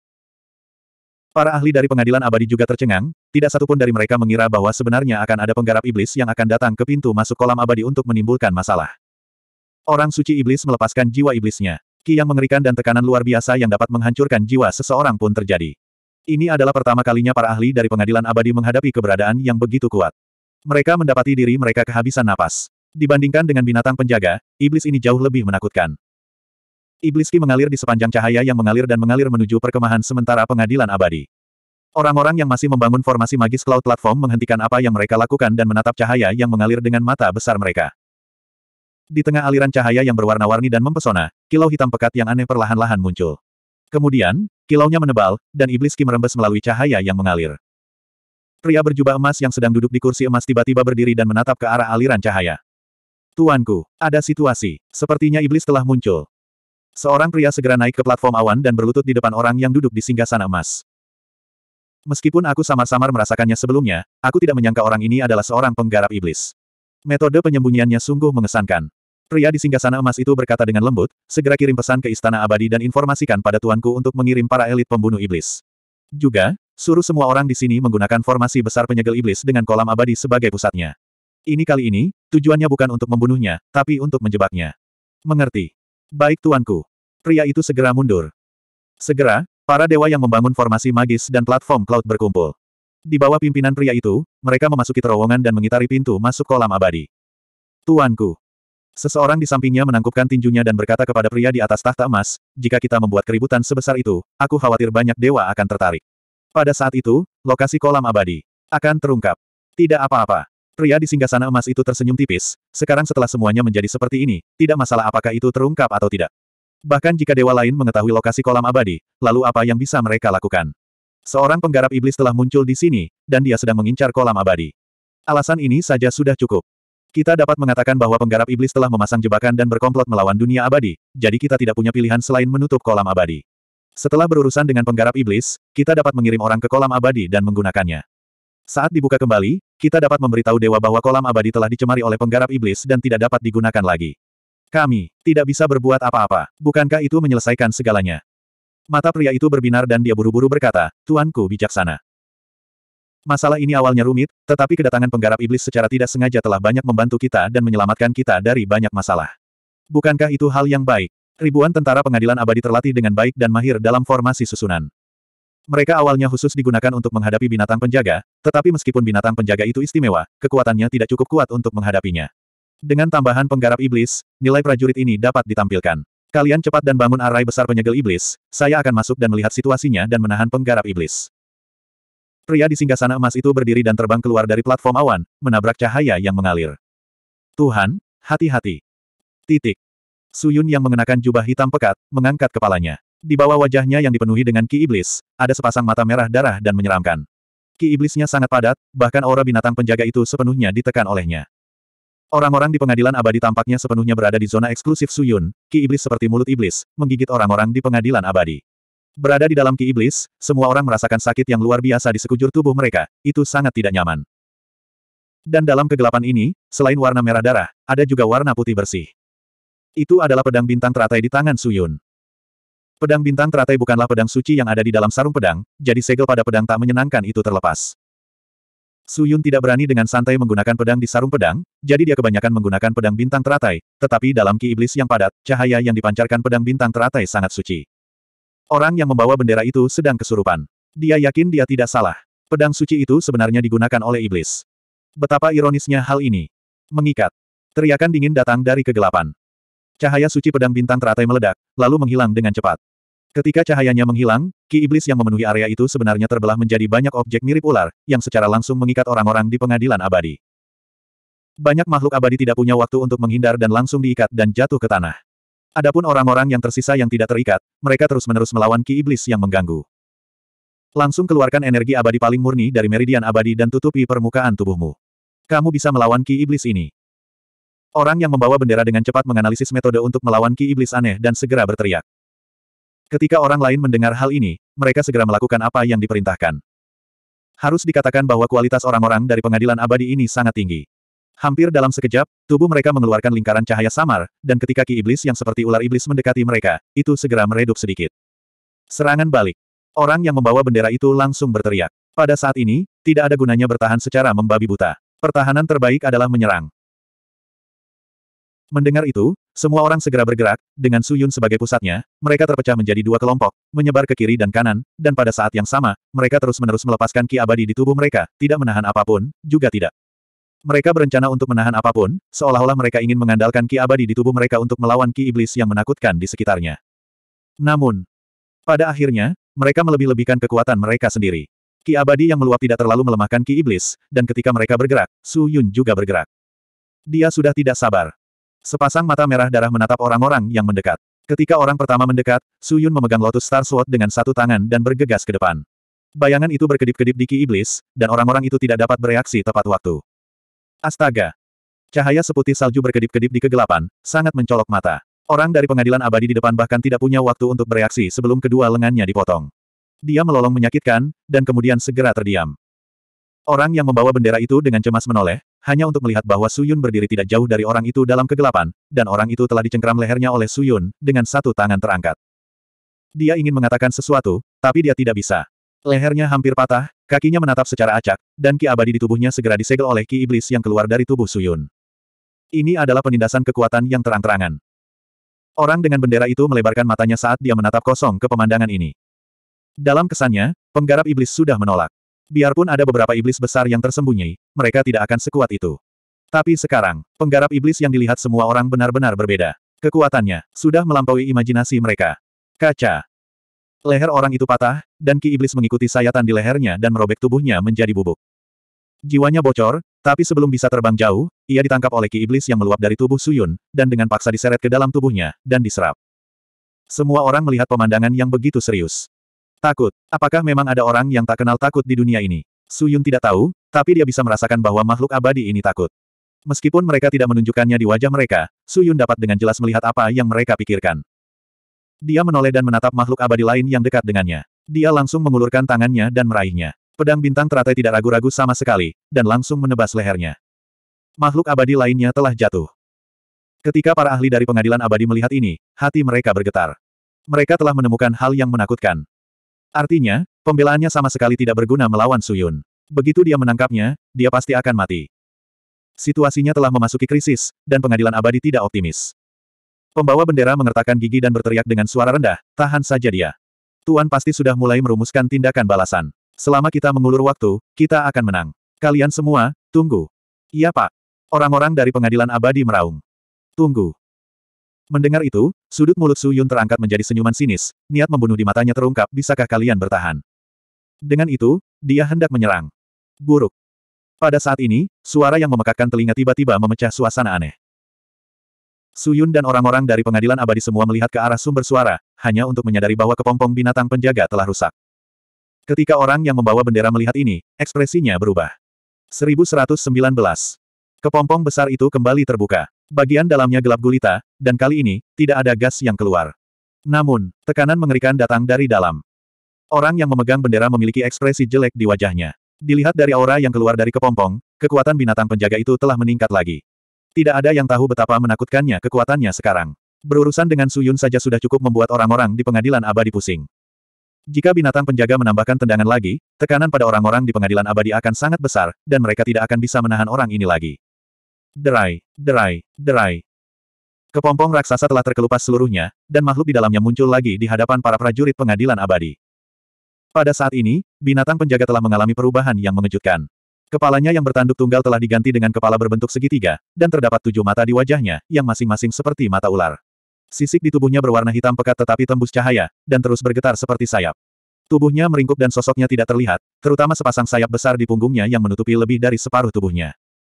Para ahli dari pengadilan abadi juga tercengang, tidak satupun dari mereka mengira bahwa sebenarnya akan ada penggarap iblis yang akan datang ke pintu masuk kolam abadi untuk menimbulkan masalah. Orang suci iblis melepaskan jiwa iblisnya. Ki yang mengerikan dan tekanan luar biasa yang dapat menghancurkan jiwa seseorang pun terjadi. Ini adalah pertama kalinya para ahli dari pengadilan abadi menghadapi keberadaan yang begitu kuat. Mereka mendapati diri mereka kehabisan napas. Dibandingkan dengan binatang penjaga, iblis ini jauh lebih menakutkan. Iblis Ki mengalir di sepanjang cahaya yang mengalir dan mengalir menuju perkemahan sementara pengadilan abadi. Orang-orang yang masih membangun formasi magis cloud platform menghentikan apa yang mereka lakukan dan menatap cahaya yang mengalir dengan mata besar mereka. Di tengah aliran cahaya yang berwarna-warni dan mempesona, kilau hitam pekat yang aneh perlahan-lahan muncul. Kemudian, kilaunya menebal, dan iblis Ki merembes melalui cahaya yang mengalir. Pria berjubah emas yang sedang duduk di kursi emas tiba-tiba berdiri dan menatap ke arah aliran cahaya. Tuanku, ada situasi. Sepertinya iblis telah muncul. Seorang pria segera naik ke platform awan dan berlutut di depan orang yang duduk di singgasana emas. Meskipun aku samar-samar merasakannya sebelumnya, aku tidak menyangka orang ini adalah seorang penggarap iblis. Metode penyembunyiannya sungguh mengesankan. Pria di singgasana emas itu berkata dengan lembut, segera kirim pesan ke istana abadi dan informasikan pada tuanku untuk mengirim para elit pembunuh iblis. Juga, suruh semua orang di sini menggunakan formasi besar penyegel iblis dengan kolam abadi sebagai pusatnya. Ini kali ini, tujuannya bukan untuk membunuhnya, tapi untuk menjebaknya. Mengerti. Baik tuanku. Pria itu segera mundur. Segera, para dewa yang membangun formasi magis dan platform cloud berkumpul. Di bawah pimpinan pria itu, mereka memasuki terowongan dan mengitari pintu masuk kolam abadi. Tuanku. Seseorang di sampingnya menangkupkan tinjunya dan berkata kepada pria di atas tahta emas, jika kita membuat keributan sebesar itu, aku khawatir banyak dewa akan tertarik. Pada saat itu, lokasi kolam abadi akan terungkap. Tidak apa-apa. Pria di singgah sana emas itu tersenyum tipis, sekarang setelah semuanya menjadi seperti ini, tidak masalah apakah itu terungkap atau tidak. Bahkan jika dewa lain mengetahui lokasi kolam abadi, lalu apa yang bisa mereka lakukan? Seorang penggarap iblis telah muncul di sini, dan dia sedang mengincar kolam abadi. Alasan ini saja sudah cukup. Kita dapat mengatakan bahwa penggarap iblis telah memasang jebakan dan berkomplot melawan dunia abadi, jadi kita tidak punya pilihan selain menutup kolam abadi. Setelah berurusan dengan penggarap iblis, kita dapat mengirim orang ke kolam abadi dan menggunakannya. Saat dibuka kembali, kita dapat memberitahu dewa bahwa kolam abadi telah dicemari oleh penggarap iblis dan tidak dapat digunakan lagi. Kami tidak bisa berbuat apa-apa. Bukankah itu menyelesaikan segalanya? Mata pria itu berbinar dan dia buru-buru berkata, Tuanku bijaksana. Masalah ini awalnya rumit, tetapi kedatangan penggarap iblis secara tidak sengaja telah banyak membantu kita dan menyelamatkan kita dari banyak masalah. Bukankah itu hal yang baik? Ribuan tentara pengadilan abadi terlatih dengan baik dan mahir dalam formasi susunan. Mereka awalnya khusus digunakan untuk menghadapi binatang penjaga, tetapi meskipun binatang penjaga itu istimewa, kekuatannya tidak cukup kuat untuk menghadapinya. Dengan tambahan penggarap iblis, nilai prajurit ini dapat ditampilkan. Kalian cepat dan bangun arai besar penyegel iblis, saya akan masuk dan melihat situasinya dan menahan penggarap iblis. Pria di singgasana emas itu berdiri dan terbang keluar dari platform awan, menabrak cahaya yang mengalir. Tuhan, hati-hati. Titik. Suyun yang mengenakan jubah hitam pekat, mengangkat kepalanya. Di bawah wajahnya yang dipenuhi dengan ki iblis, ada sepasang mata merah darah dan menyeramkan. Ki iblisnya sangat padat, bahkan aura binatang penjaga itu sepenuhnya ditekan olehnya. Orang-orang di pengadilan abadi tampaknya sepenuhnya berada di zona eksklusif Suyun, ki iblis seperti mulut iblis, menggigit orang-orang di pengadilan abadi. Berada di dalam ki iblis, semua orang merasakan sakit yang luar biasa di sekujur tubuh mereka, itu sangat tidak nyaman. Dan dalam kegelapan ini, selain warna merah darah, ada juga warna putih bersih. Itu adalah pedang bintang teratai di tangan Suyun. Pedang bintang teratai bukanlah pedang suci yang ada di dalam sarung pedang, jadi segel pada pedang tak menyenangkan itu terlepas. Su Yun tidak berani dengan santai menggunakan pedang di sarung pedang, jadi dia kebanyakan menggunakan pedang bintang teratai, tetapi dalam ki iblis yang padat, cahaya yang dipancarkan pedang bintang teratai sangat suci. Orang yang membawa bendera itu sedang kesurupan. Dia yakin dia tidak salah. Pedang suci itu sebenarnya digunakan oleh iblis. Betapa ironisnya hal ini. Mengikat. Teriakan dingin datang dari kegelapan. Cahaya suci pedang bintang teratai meledak, lalu menghilang dengan cepat. Ketika cahayanya menghilang, ki iblis yang memenuhi area itu sebenarnya terbelah menjadi banyak objek mirip ular, yang secara langsung mengikat orang-orang di pengadilan abadi. Banyak makhluk abadi tidak punya waktu untuk menghindar dan langsung diikat dan jatuh ke tanah. Adapun orang-orang yang tersisa yang tidak terikat, mereka terus-menerus melawan ki iblis yang mengganggu. Langsung keluarkan energi abadi paling murni dari meridian abadi dan tutupi permukaan tubuhmu. Kamu bisa melawan ki iblis ini. Orang yang membawa bendera dengan cepat menganalisis metode untuk melawan ki iblis aneh dan segera berteriak. Ketika orang lain mendengar hal ini, mereka segera melakukan apa yang diperintahkan. Harus dikatakan bahwa kualitas orang-orang dari pengadilan abadi ini sangat tinggi. Hampir dalam sekejap, tubuh mereka mengeluarkan lingkaran cahaya samar, dan ketika ki iblis yang seperti ular iblis mendekati mereka, itu segera meredup sedikit. Serangan balik. Orang yang membawa bendera itu langsung berteriak. Pada saat ini, tidak ada gunanya bertahan secara membabi buta. Pertahanan terbaik adalah menyerang. Mendengar itu, semua orang segera bergerak, dengan Suyun sebagai pusatnya, mereka terpecah menjadi dua kelompok, menyebar ke kiri dan kanan, dan pada saat yang sama, mereka terus-menerus melepaskan ki abadi di tubuh mereka, tidak menahan apapun, juga tidak. Mereka berencana untuk menahan apapun, seolah-olah mereka ingin mengandalkan ki abadi di tubuh mereka untuk melawan ki iblis yang menakutkan di sekitarnya. Namun, pada akhirnya, mereka melebih-lebihkan kekuatan mereka sendiri. Ki abadi yang meluap tidak terlalu melemahkan ki iblis, dan ketika mereka bergerak, Su Yun juga bergerak. Dia sudah tidak sabar. Sepasang mata merah darah menatap orang-orang yang mendekat. Ketika orang pertama mendekat, Su Yun memegang Lotus Star Sword dengan satu tangan dan bergegas ke depan. Bayangan itu berkedip-kedip di ki iblis, dan orang-orang itu tidak dapat bereaksi tepat waktu. Astaga! Cahaya seputih salju berkedip-kedip di kegelapan, sangat mencolok mata. Orang dari pengadilan abadi di depan bahkan tidak punya waktu untuk bereaksi sebelum kedua lengannya dipotong. Dia melolong menyakitkan, dan kemudian segera terdiam. Orang yang membawa bendera itu dengan cemas menoleh, hanya untuk melihat bahwa Suyun berdiri tidak jauh dari orang itu dalam kegelapan, dan orang itu telah dicengkram lehernya oleh Suyun, dengan satu tangan terangkat. Dia ingin mengatakan sesuatu, tapi dia tidak bisa. Lehernya hampir patah, kakinya menatap secara acak, dan ki abadi di tubuhnya segera disegel oleh ki iblis yang keluar dari tubuh Suyun. Ini adalah penindasan kekuatan yang terang-terangan. Orang dengan bendera itu melebarkan matanya saat dia menatap kosong ke pemandangan ini. Dalam kesannya, penggarap iblis sudah menolak. Biarpun ada beberapa iblis besar yang tersembunyi, mereka tidak akan sekuat itu. Tapi sekarang, penggarap iblis yang dilihat semua orang benar-benar berbeda. Kekuatannya, sudah melampaui imajinasi mereka. Kaca. Leher orang itu patah, dan ki iblis mengikuti sayatan di lehernya dan merobek tubuhnya menjadi bubuk. Jiwanya bocor, tapi sebelum bisa terbang jauh, ia ditangkap oleh ki iblis yang meluap dari tubuh Suyun, dan dengan paksa diseret ke dalam tubuhnya, dan diserap. Semua orang melihat pemandangan yang begitu serius. Takut. Apakah memang ada orang yang tak kenal takut di dunia ini? Su Yun tidak tahu, tapi dia bisa merasakan bahwa makhluk abadi ini takut. Meskipun mereka tidak menunjukkannya di wajah mereka, Su Yun dapat dengan jelas melihat apa yang mereka pikirkan. Dia menoleh dan menatap makhluk abadi lain yang dekat dengannya. Dia langsung mengulurkan tangannya dan meraihnya. Pedang bintang teratai tidak ragu-ragu sama sekali, dan langsung menebas lehernya. Makhluk abadi lainnya telah jatuh. Ketika para ahli dari pengadilan abadi melihat ini, hati mereka bergetar. Mereka telah menemukan hal yang menakutkan. Artinya, pembelaannya sama sekali tidak berguna melawan Suyun. Begitu dia menangkapnya, dia pasti akan mati. Situasinya telah memasuki krisis, dan pengadilan abadi tidak optimis. Pembawa bendera mengertakkan gigi dan berteriak dengan suara rendah, tahan saja dia. Tuan pasti sudah mulai merumuskan tindakan balasan. Selama kita mengulur waktu, kita akan menang. Kalian semua, tunggu. Iya pak. Orang-orang dari pengadilan abadi meraung. Tunggu. Mendengar itu, sudut mulut Su Yun terangkat menjadi senyuman sinis, niat membunuh di matanya terungkap bisakah kalian bertahan. Dengan itu, dia hendak menyerang. Buruk. Pada saat ini, suara yang memekakkan telinga tiba-tiba memecah suasana aneh. Su Yun dan orang-orang dari pengadilan abadi semua melihat ke arah sumber suara, hanya untuk menyadari bahwa kepompong binatang penjaga telah rusak. Ketika orang yang membawa bendera melihat ini, ekspresinya berubah. 1119. Kepompong besar itu kembali terbuka. Bagian dalamnya gelap gulita, dan kali ini, tidak ada gas yang keluar. Namun, tekanan mengerikan datang dari dalam. Orang yang memegang bendera memiliki ekspresi jelek di wajahnya. Dilihat dari aura yang keluar dari kepompong, kekuatan binatang penjaga itu telah meningkat lagi. Tidak ada yang tahu betapa menakutkannya kekuatannya sekarang. Berurusan dengan Suyun saja sudah cukup membuat orang-orang di pengadilan abadi pusing. Jika binatang penjaga menambahkan tendangan lagi, tekanan pada orang-orang di pengadilan abadi akan sangat besar, dan mereka tidak akan bisa menahan orang ini lagi. Derai, derai, derai. Kepompong raksasa telah terkelupas seluruhnya, dan makhluk di dalamnya muncul lagi di hadapan para prajurit pengadilan abadi. Pada saat ini, binatang penjaga telah mengalami perubahan yang mengejutkan. Kepalanya yang bertanduk tunggal telah diganti dengan kepala berbentuk segitiga, dan terdapat tujuh mata di wajahnya, yang masing-masing seperti mata ular. Sisik di tubuhnya berwarna hitam pekat tetapi tembus cahaya, dan terus bergetar seperti sayap. Tubuhnya meringkuk dan sosoknya tidak terlihat, terutama sepasang sayap besar di punggungnya yang menutupi lebih dari separuh tubuhnya.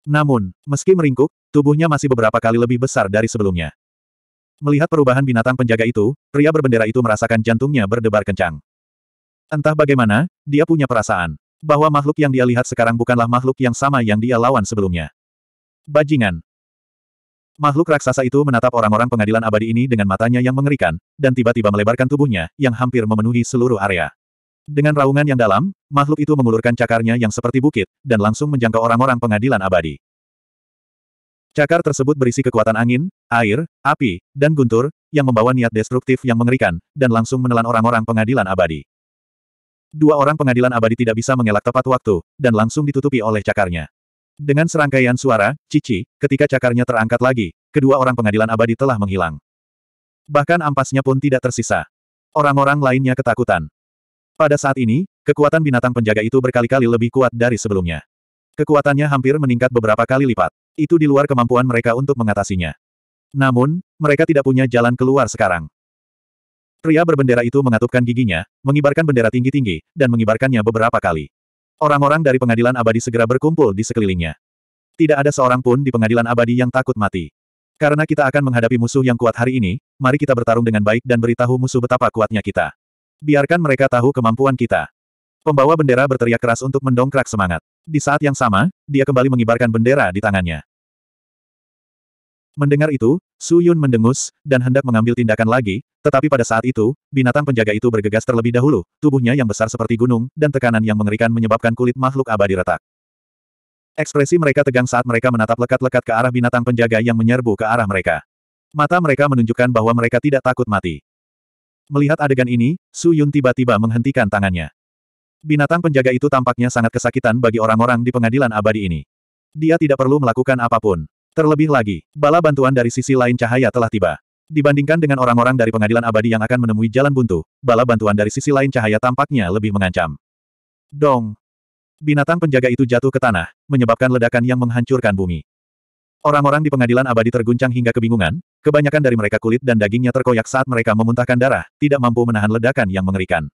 Namun, meski meringkuk, tubuhnya masih beberapa kali lebih besar dari sebelumnya. Melihat perubahan binatang penjaga itu, pria berbendera itu merasakan jantungnya berdebar kencang. Entah bagaimana, dia punya perasaan bahwa makhluk yang dia lihat sekarang bukanlah makhluk yang sama yang dia lawan sebelumnya. Bajingan. Makhluk raksasa itu menatap orang-orang pengadilan abadi ini dengan matanya yang mengerikan, dan tiba-tiba melebarkan tubuhnya, yang hampir memenuhi seluruh area. Dengan raungan yang dalam, makhluk itu mengulurkan cakarnya yang seperti bukit, dan langsung menjangkau orang-orang pengadilan abadi. Cakar tersebut berisi kekuatan angin, air, api, dan guntur, yang membawa niat destruktif yang mengerikan, dan langsung menelan orang-orang pengadilan abadi. Dua orang pengadilan abadi tidak bisa mengelak tepat waktu, dan langsung ditutupi oleh cakarnya. Dengan serangkaian suara, cici, ketika cakarnya terangkat lagi, kedua orang pengadilan abadi telah menghilang. Bahkan ampasnya pun tidak tersisa. Orang-orang lainnya ketakutan. Pada saat ini, kekuatan binatang penjaga itu berkali-kali lebih kuat dari sebelumnya. Kekuatannya hampir meningkat beberapa kali lipat. Itu di luar kemampuan mereka untuk mengatasinya. Namun, mereka tidak punya jalan keluar sekarang. Pria berbendera itu mengatupkan giginya, mengibarkan bendera tinggi-tinggi, dan mengibarkannya beberapa kali. Orang-orang dari pengadilan abadi segera berkumpul di sekelilingnya. Tidak ada seorang pun di pengadilan abadi yang takut mati. Karena kita akan menghadapi musuh yang kuat hari ini, mari kita bertarung dengan baik dan beritahu musuh betapa kuatnya kita. Biarkan mereka tahu kemampuan kita. Pembawa bendera berteriak keras untuk mendongkrak semangat. Di saat yang sama, dia kembali mengibarkan bendera di tangannya. Mendengar itu, Su Yun mendengus, dan hendak mengambil tindakan lagi, tetapi pada saat itu, binatang penjaga itu bergegas terlebih dahulu, tubuhnya yang besar seperti gunung, dan tekanan yang mengerikan menyebabkan kulit makhluk abadi retak. Ekspresi mereka tegang saat mereka menatap lekat-lekat ke arah binatang penjaga yang menyerbu ke arah mereka. Mata mereka menunjukkan bahwa mereka tidak takut mati. Melihat adegan ini, Su Yun tiba-tiba menghentikan tangannya. Binatang penjaga itu tampaknya sangat kesakitan bagi orang-orang di pengadilan abadi ini. Dia tidak perlu melakukan apapun. Terlebih lagi, bala bantuan dari sisi lain cahaya telah tiba. Dibandingkan dengan orang-orang dari pengadilan abadi yang akan menemui jalan buntu, bala bantuan dari sisi lain cahaya tampaknya lebih mengancam. Dong! Binatang penjaga itu jatuh ke tanah, menyebabkan ledakan yang menghancurkan bumi. Orang-orang di pengadilan abadi terguncang hingga kebingungan, kebanyakan dari mereka kulit dan dagingnya terkoyak saat mereka memuntahkan darah, tidak mampu menahan ledakan yang mengerikan.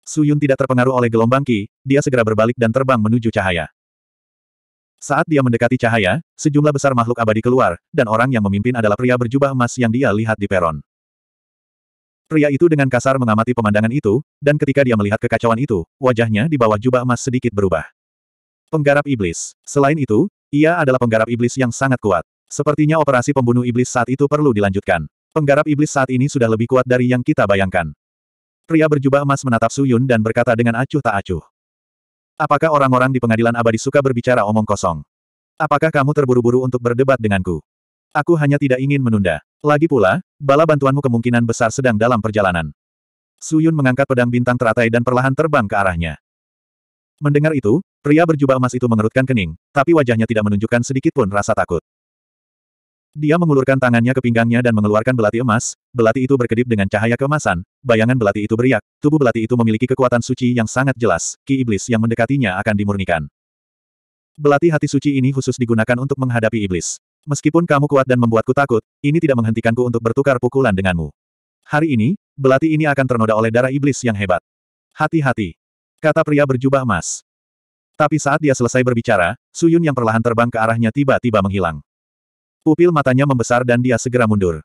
Suyun tidak terpengaruh oleh gelombang Ki, dia segera berbalik dan terbang menuju cahaya. Saat dia mendekati cahaya, sejumlah besar makhluk abadi keluar, dan orang yang memimpin adalah pria berjubah emas yang dia lihat di peron. Pria itu dengan kasar mengamati pemandangan itu, dan ketika dia melihat kekacauan itu, wajahnya di bawah jubah emas sedikit berubah. Penggarap iblis. Selain itu, ia adalah penggarap iblis yang sangat kuat. Sepertinya operasi pembunuh iblis saat itu perlu dilanjutkan. Penggarap iblis saat ini sudah lebih kuat dari yang kita bayangkan. Pria berjubah emas menatap Suyun dan berkata dengan acuh tak acuh. Apakah orang-orang di pengadilan abadi suka berbicara omong kosong? Apakah kamu terburu-buru untuk berdebat denganku? Aku hanya tidak ingin menunda. Lagi pula, bala bantuanmu kemungkinan besar sedang dalam perjalanan. Suyun mengangkat pedang bintang teratai dan perlahan terbang ke arahnya. Mendengar itu, Pria berjubah emas itu mengerutkan kening, tapi wajahnya tidak menunjukkan sedikit pun rasa takut. Dia mengulurkan tangannya ke pinggangnya dan mengeluarkan belati emas, belati itu berkedip dengan cahaya kemasan. bayangan belati itu beriak, tubuh belati itu memiliki kekuatan suci yang sangat jelas, ki iblis yang mendekatinya akan dimurnikan. Belati hati suci ini khusus digunakan untuk menghadapi iblis. Meskipun kamu kuat dan membuatku takut, ini tidak menghentikanku untuk bertukar pukulan denganmu. Hari ini, belati ini akan ternoda oleh darah iblis yang hebat. Hati-hati. Kata pria berjubah emas. Tapi saat dia selesai berbicara, Suyun yang perlahan terbang ke arahnya tiba-tiba menghilang. Pupil matanya membesar dan dia segera mundur.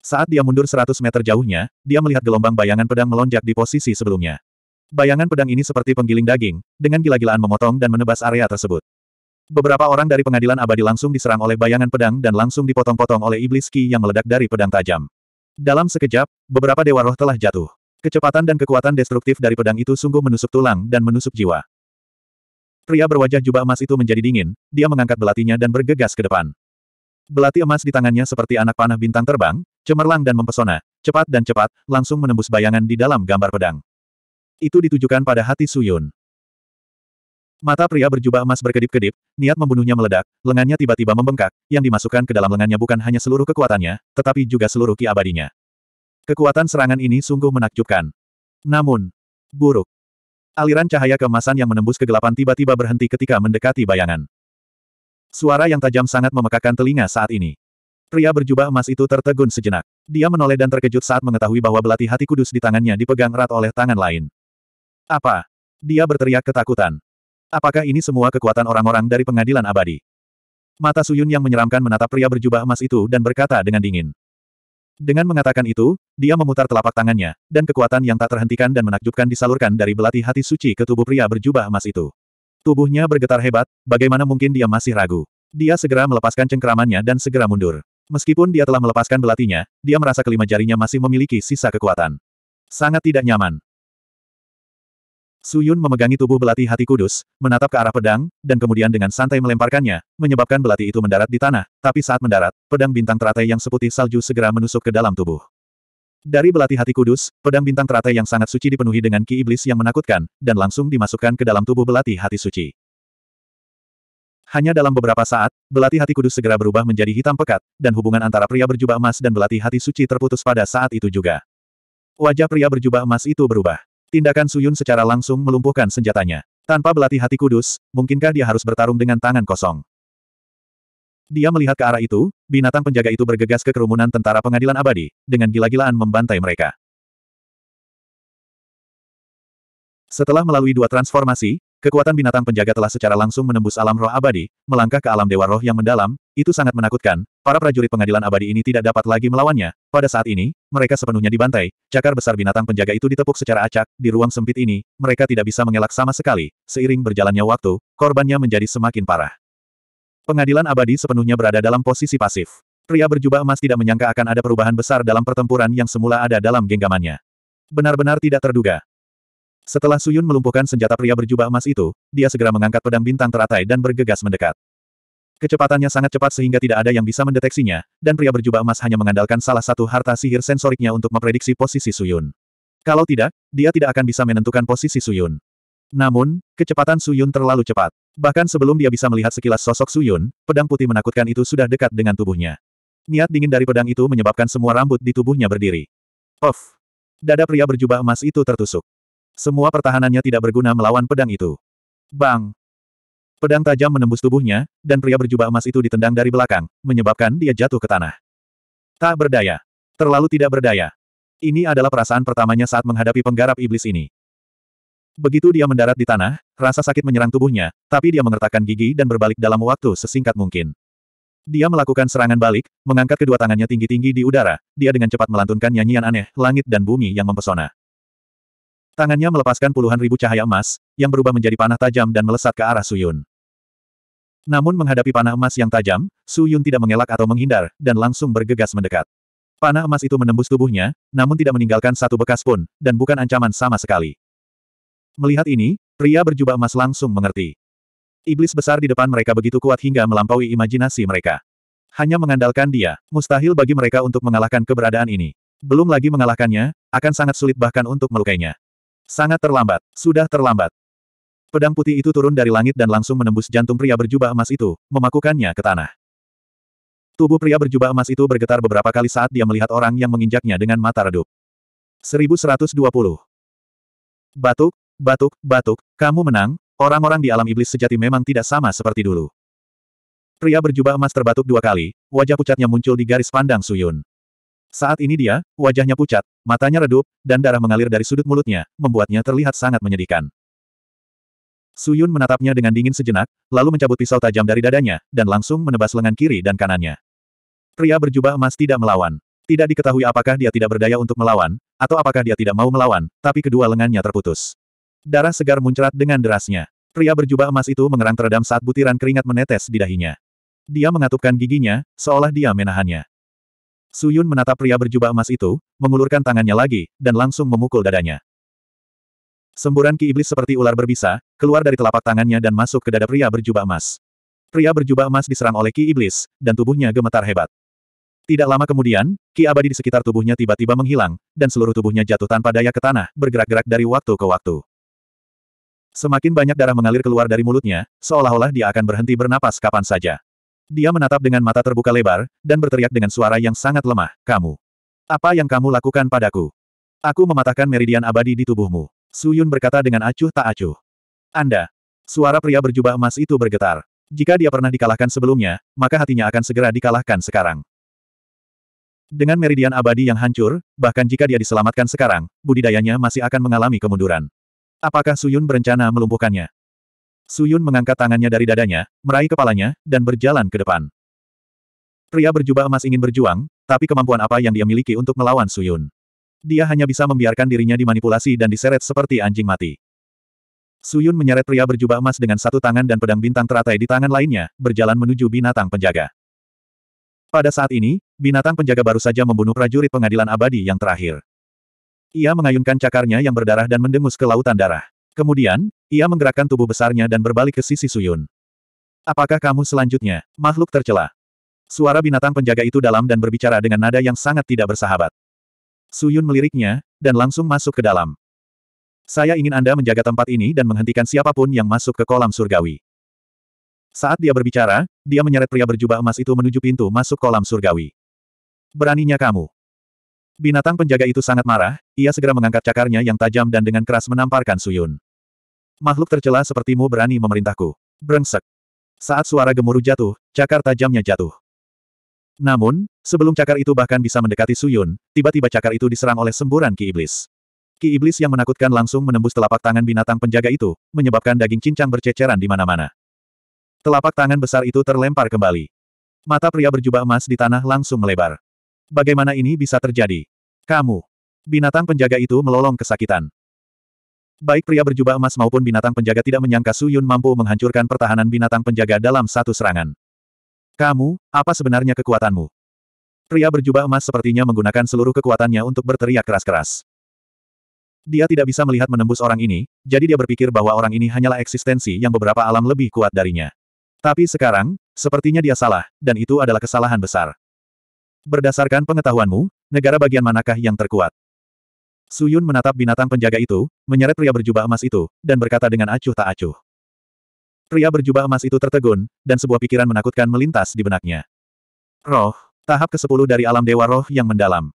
Saat dia mundur 100 meter jauhnya, dia melihat gelombang bayangan pedang melonjak di posisi sebelumnya. Bayangan pedang ini seperti penggiling daging, dengan gila-gilaan memotong dan menebas area tersebut. Beberapa orang dari pengadilan abadi langsung diserang oleh bayangan pedang dan langsung dipotong-potong oleh iblis ki yang meledak dari pedang tajam. Dalam sekejap, beberapa dewa roh telah jatuh. Kecepatan dan kekuatan destruktif dari pedang itu sungguh menusuk tulang dan menusuk jiwa. Pria berwajah jubah emas itu menjadi dingin, dia mengangkat belatinya dan bergegas ke depan. Belati emas di tangannya seperti anak panah bintang terbang, cemerlang dan mempesona, cepat dan cepat, langsung menembus bayangan di dalam gambar pedang. Itu ditujukan pada hati Suyun. Mata pria berjubah emas berkedip-kedip, niat membunuhnya meledak, lengannya tiba-tiba membengkak, yang dimasukkan ke dalam lengannya bukan hanya seluruh kekuatannya, tetapi juga seluruh ki abadinya. Kekuatan serangan ini sungguh menakjubkan. Namun, buruk. Aliran cahaya kemasan yang menembus kegelapan tiba-tiba berhenti ketika mendekati bayangan. Suara yang tajam sangat memekakan telinga saat ini. Pria berjubah emas itu tertegun sejenak. Dia menoleh dan terkejut saat mengetahui bahwa belati hati kudus di tangannya dipegang erat oleh tangan lain. Apa? Dia berteriak ketakutan. Apakah ini semua kekuatan orang-orang dari pengadilan abadi? Mata Suyun yang menyeramkan menatap pria berjubah emas itu dan berkata dengan dingin. Dengan mengatakan itu, dia memutar telapak tangannya, dan kekuatan yang tak terhentikan dan menakjubkan disalurkan dari belati hati suci ke tubuh pria berjubah emas itu. Tubuhnya bergetar hebat, bagaimana mungkin dia masih ragu. Dia segera melepaskan cengkeramannya dan segera mundur. Meskipun dia telah melepaskan belatinya, dia merasa kelima jarinya masih memiliki sisa kekuatan. Sangat tidak nyaman. Suyun memegangi tubuh belati hati kudus, menatap ke arah pedang, dan kemudian dengan santai melemparkannya, menyebabkan belati itu mendarat di tanah, tapi saat mendarat, pedang bintang teratai yang seputih salju segera menusuk ke dalam tubuh. Dari belati hati kudus, pedang bintang teratai yang sangat suci dipenuhi dengan ki iblis yang menakutkan, dan langsung dimasukkan ke dalam tubuh belati hati suci. Hanya dalam beberapa saat, belati hati kudus segera berubah menjadi hitam pekat, dan hubungan antara pria berjubah emas dan belati hati suci terputus pada saat itu juga. Wajah pria berjubah emas itu berubah. Tindakan Suyun secara langsung melumpuhkan senjatanya. Tanpa belati hati kudus, mungkinkah dia harus bertarung dengan tangan kosong? Dia melihat ke arah itu, binatang penjaga itu bergegas ke kerumunan tentara pengadilan abadi, dengan gila-gilaan membantai mereka. Setelah melalui dua transformasi, Kekuatan binatang penjaga telah secara langsung menembus alam roh abadi, melangkah ke alam dewa roh yang mendalam, itu sangat menakutkan, para prajurit pengadilan abadi ini tidak dapat lagi melawannya, pada saat ini, mereka sepenuhnya dibantai, cakar besar binatang penjaga itu ditepuk secara acak, di ruang sempit ini, mereka tidak bisa mengelak sama sekali, seiring berjalannya waktu, korbannya menjadi semakin parah. Pengadilan abadi sepenuhnya berada dalam posisi pasif. Pria berjubah emas tidak menyangka akan ada perubahan besar dalam pertempuran yang semula ada dalam genggamannya. Benar-benar tidak terduga, setelah Suyun melumpuhkan senjata pria berjubah emas itu, dia segera mengangkat pedang bintang teratai dan bergegas mendekat. Kecepatannya sangat cepat sehingga tidak ada yang bisa mendeteksinya, dan pria berjubah emas hanya mengandalkan salah satu harta sihir sensoriknya untuk memprediksi posisi Suyun. Kalau tidak, dia tidak akan bisa menentukan posisi Suyun. Namun, kecepatan Suyun terlalu cepat. Bahkan sebelum dia bisa melihat sekilas sosok Suyun, pedang putih menakutkan itu sudah dekat dengan tubuhnya. Niat dingin dari pedang itu menyebabkan semua rambut di tubuhnya berdiri. Of! Dada pria berjubah emas itu tertusuk. Semua pertahanannya tidak berguna melawan pedang itu. Bang! Pedang tajam menembus tubuhnya, dan pria berjubah emas itu ditendang dari belakang, menyebabkan dia jatuh ke tanah. Tak berdaya. Terlalu tidak berdaya. Ini adalah perasaan pertamanya saat menghadapi penggarap iblis ini. Begitu dia mendarat di tanah, rasa sakit menyerang tubuhnya, tapi dia mengertakkan gigi dan berbalik dalam waktu sesingkat mungkin. Dia melakukan serangan balik, mengangkat kedua tangannya tinggi-tinggi di udara, dia dengan cepat melantunkan nyanyian aneh, langit dan bumi yang mempesona. Tangannya melepaskan puluhan ribu cahaya emas, yang berubah menjadi panah tajam dan melesat ke arah Suyun. Namun menghadapi panah emas yang tajam, Suyun tidak mengelak atau menghindar, dan langsung bergegas mendekat. Panah emas itu menembus tubuhnya, namun tidak meninggalkan satu bekas pun, dan bukan ancaman sama sekali. Melihat ini, pria berjubah emas langsung mengerti. Iblis besar di depan mereka begitu kuat hingga melampaui imajinasi mereka. Hanya mengandalkan dia, mustahil bagi mereka untuk mengalahkan keberadaan ini. Belum lagi mengalahkannya, akan sangat sulit bahkan untuk melukainya. Sangat terlambat. Sudah terlambat. Pedang putih itu turun dari langit dan langsung menembus jantung pria berjubah emas itu, memakukannya ke tanah. Tubuh pria berjubah emas itu bergetar beberapa kali saat dia melihat orang yang menginjaknya dengan mata redup. 1120. Batuk, batuk, batuk, kamu menang, orang-orang di alam iblis sejati memang tidak sama seperti dulu. Pria berjubah emas terbatuk dua kali, wajah pucatnya muncul di garis pandang Suyun. Saat ini dia, wajahnya pucat, matanya redup, dan darah mengalir dari sudut mulutnya, membuatnya terlihat sangat menyedihkan. Suyun menatapnya dengan dingin sejenak, lalu mencabut pisau tajam dari dadanya, dan langsung menebas lengan kiri dan kanannya. Pria berjubah emas tidak melawan. Tidak diketahui apakah dia tidak berdaya untuk melawan, atau apakah dia tidak mau melawan, tapi kedua lengannya terputus. Darah segar muncrat dengan derasnya. Pria berjubah emas itu mengerang teredam saat butiran keringat menetes di dahinya. Dia mengatupkan giginya, seolah dia menahannya. Suyun menatap pria berjubah emas itu, mengulurkan tangannya lagi, dan langsung memukul dadanya. Semburan ki iblis seperti ular berbisa, keluar dari telapak tangannya dan masuk ke dada pria berjubah emas. Pria berjubah emas diserang oleh ki iblis, dan tubuhnya gemetar hebat. Tidak lama kemudian, ki abadi di sekitar tubuhnya tiba-tiba menghilang, dan seluruh tubuhnya jatuh tanpa daya ke tanah, bergerak-gerak dari waktu ke waktu. Semakin banyak darah mengalir keluar dari mulutnya, seolah-olah dia akan berhenti bernapas kapan saja. Dia menatap dengan mata terbuka lebar, dan berteriak dengan suara yang sangat lemah, Kamu! Apa yang kamu lakukan padaku? Aku mematahkan meridian abadi di tubuhmu. Suyun berkata dengan acuh tak acuh. Anda! Suara pria berjubah emas itu bergetar. Jika dia pernah dikalahkan sebelumnya, maka hatinya akan segera dikalahkan sekarang. Dengan meridian abadi yang hancur, bahkan jika dia diselamatkan sekarang, budidayanya masih akan mengalami kemunduran. Apakah Suyun berencana melumpuhkannya? Suyun mengangkat tangannya dari dadanya, meraih kepalanya, dan berjalan ke depan. Pria berjubah emas ingin berjuang, tapi kemampuan apa yang dia miliki untuk melawan Suyun? Dia hanya bisa membiarkan dirinya dimanipulasi dan diseret seperti anjing mati. Suyun menyeret pria berjubah emas dengan satu tangan dan pedang bintang teratai di tangan lainnya, berjalan menuju binatang penjaga. Pada saat ini, binatang penjaga baru saja membunuh prajurit pengadilan abadi yang terakhir. Ia mengayunkan cakarnya yang berdarah dan mendengus ke lautan darah. Kemudian, ia menggerakkan tubuh besarnya dan berbalik ke sisi Suyun. Apakah kamu selanjutnya? Makhluk tercela. Suara binatang penjaga itu dalam dan berbicara dengan nada yang sangat tidak bersahabat. Suyun meliriknya, dan langsung masuk ke dalam. Saya ingin Anda menjaga tempat ini dan menghentikan siapapun yang masuk ke kolam surgawi. Saat dia berbicara, dia menyeret pria berjubah emas itu menuju pintu masuk kolam surgawi. Beraninya kamu. Binatang penjaga itu sangat marah, ia segera mengangkat cakarnya yang tajam dan dengan keras menamparkan Suyun. Makhluk tercela sepertimu berani memerintahku. Brengsek. Saat suara gemuruh jatuh, cakar tajamnya jatuh. Namun, sebelum cakar itu bahkan bisa mendekati Suyun, tiba-tiba cakar itu diserang oleh semburan Ki Iblis. Ki Iblis yang menakutkan langsung menembus telapak tangan binatang penjaga itu, menyebabkan daging cincang berceceran di mana-mana. Telapak tangan besar itu terlempar kembali. Mata pria berjubah emas di tanah langsung melebar. Bagaimana ini bisa terjadi? Kamu. Binatang penjaga itu melolong kesakitan. Baik pria berjubah emas maupun binatang penjaga tidak menyangka Su Yun mampu menghancurkan pertahanan binatang penjaga dalam satu serangan. Kamu, apa sebenarnya kekuatanmu? Pria berjubah emas sepertinya menggunakan seluruh kekuatannya untuk berteriak keras-keras. Dia tidak bisa melihat menembus orang ini, jadi dia berpikir bahwa orang ini hanyalah eksistensi yang beberapa alam lebih kuat darinya. Tapi sekarang, sepertinya dia salah, dan itu adalah kesalahan besar. Berdasarkan pengetahuanmu, negara bagian manakah yang terkuat? Suyun menatap binatang penjaga itu, menyeret pria berjubah emas itu, dan berkata dengan acuh tak acuh. Pria berjubah emas itu tertegun, dan sebuah pikiran menakutkan melintas di benaknya. Roh, tahap ke-10 dari alam dewa roh yang mendalam.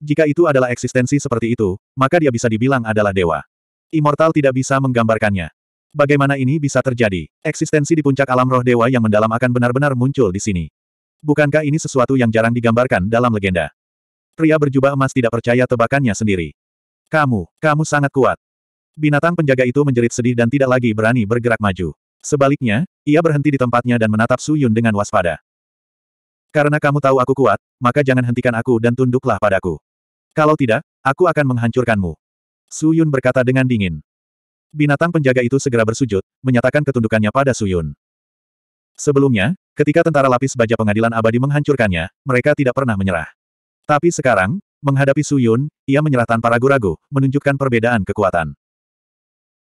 Jika itu adalah eksistensi seperti itu, maka dia bisa dibilang adalah dewa. Immortal tidak bisa menggambarkannya. Bagaimana ini bisa terjadi? Eksistensi di puncak alam roh dewa yang mendalam akan benar-benar muncul di sini. Bukankah ini sesuatu yang jarang digambarkan dalam legenda? Pria berjubah emas tidak percaya tebakannya sendiri. Kamu, kamu sangat kuat. Binatang penjaga itu menjerit sedih dan tidak lagi berani bergerak maju. Sebaliknya, ia berhenti di tempatnya dan menatap Su Yun dengan waspada. Karena kamu tahu aku kuat, maka jangan hentikan aku dan tunduklah padaku. Kalau tidak, aku akan menghancurkanmu. Su Yun berkata dengan dingin. Binatang penjaga itu segera bersujud, menyatakan ketundukannya pada Su Yun. Sebelumnya, ketika tentara lapis baja pengadilan abadi menghancurkannya, mereka tidak pernah menyerah. Tapi sekarang, menghadapi Su Yun, ia menyerah tanpa ragu-ragu, menunjukkan perbedaan kekuatan.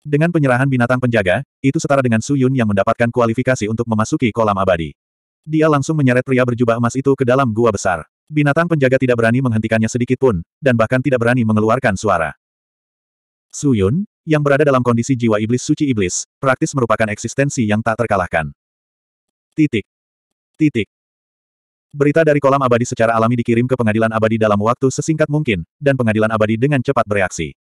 Dengan penyerahan binatang penjaga, itu setara dengan Su Yun yang mendapatkan kualifikasi untuk memasuki kolam abadi. Dia langsung menyeret pria berjubah emas itu ke dalam gua besar. Binatang penjaga tidak berani menghentikannya sedikit pun, dan bahkan tidak berani mengeluarkan suara. Su Yun, yang berada dalam kondisi jiwa iblis suci iblis, praktis merupakan eksistensi yang tak terkalahkan. Titik. Titik. Berita dari kolam abadi secara alami dikirim ke pengadilan abadi dalam waktu sesingkat mungkin, dan pengadilan abadi dengan cepat bereaksi.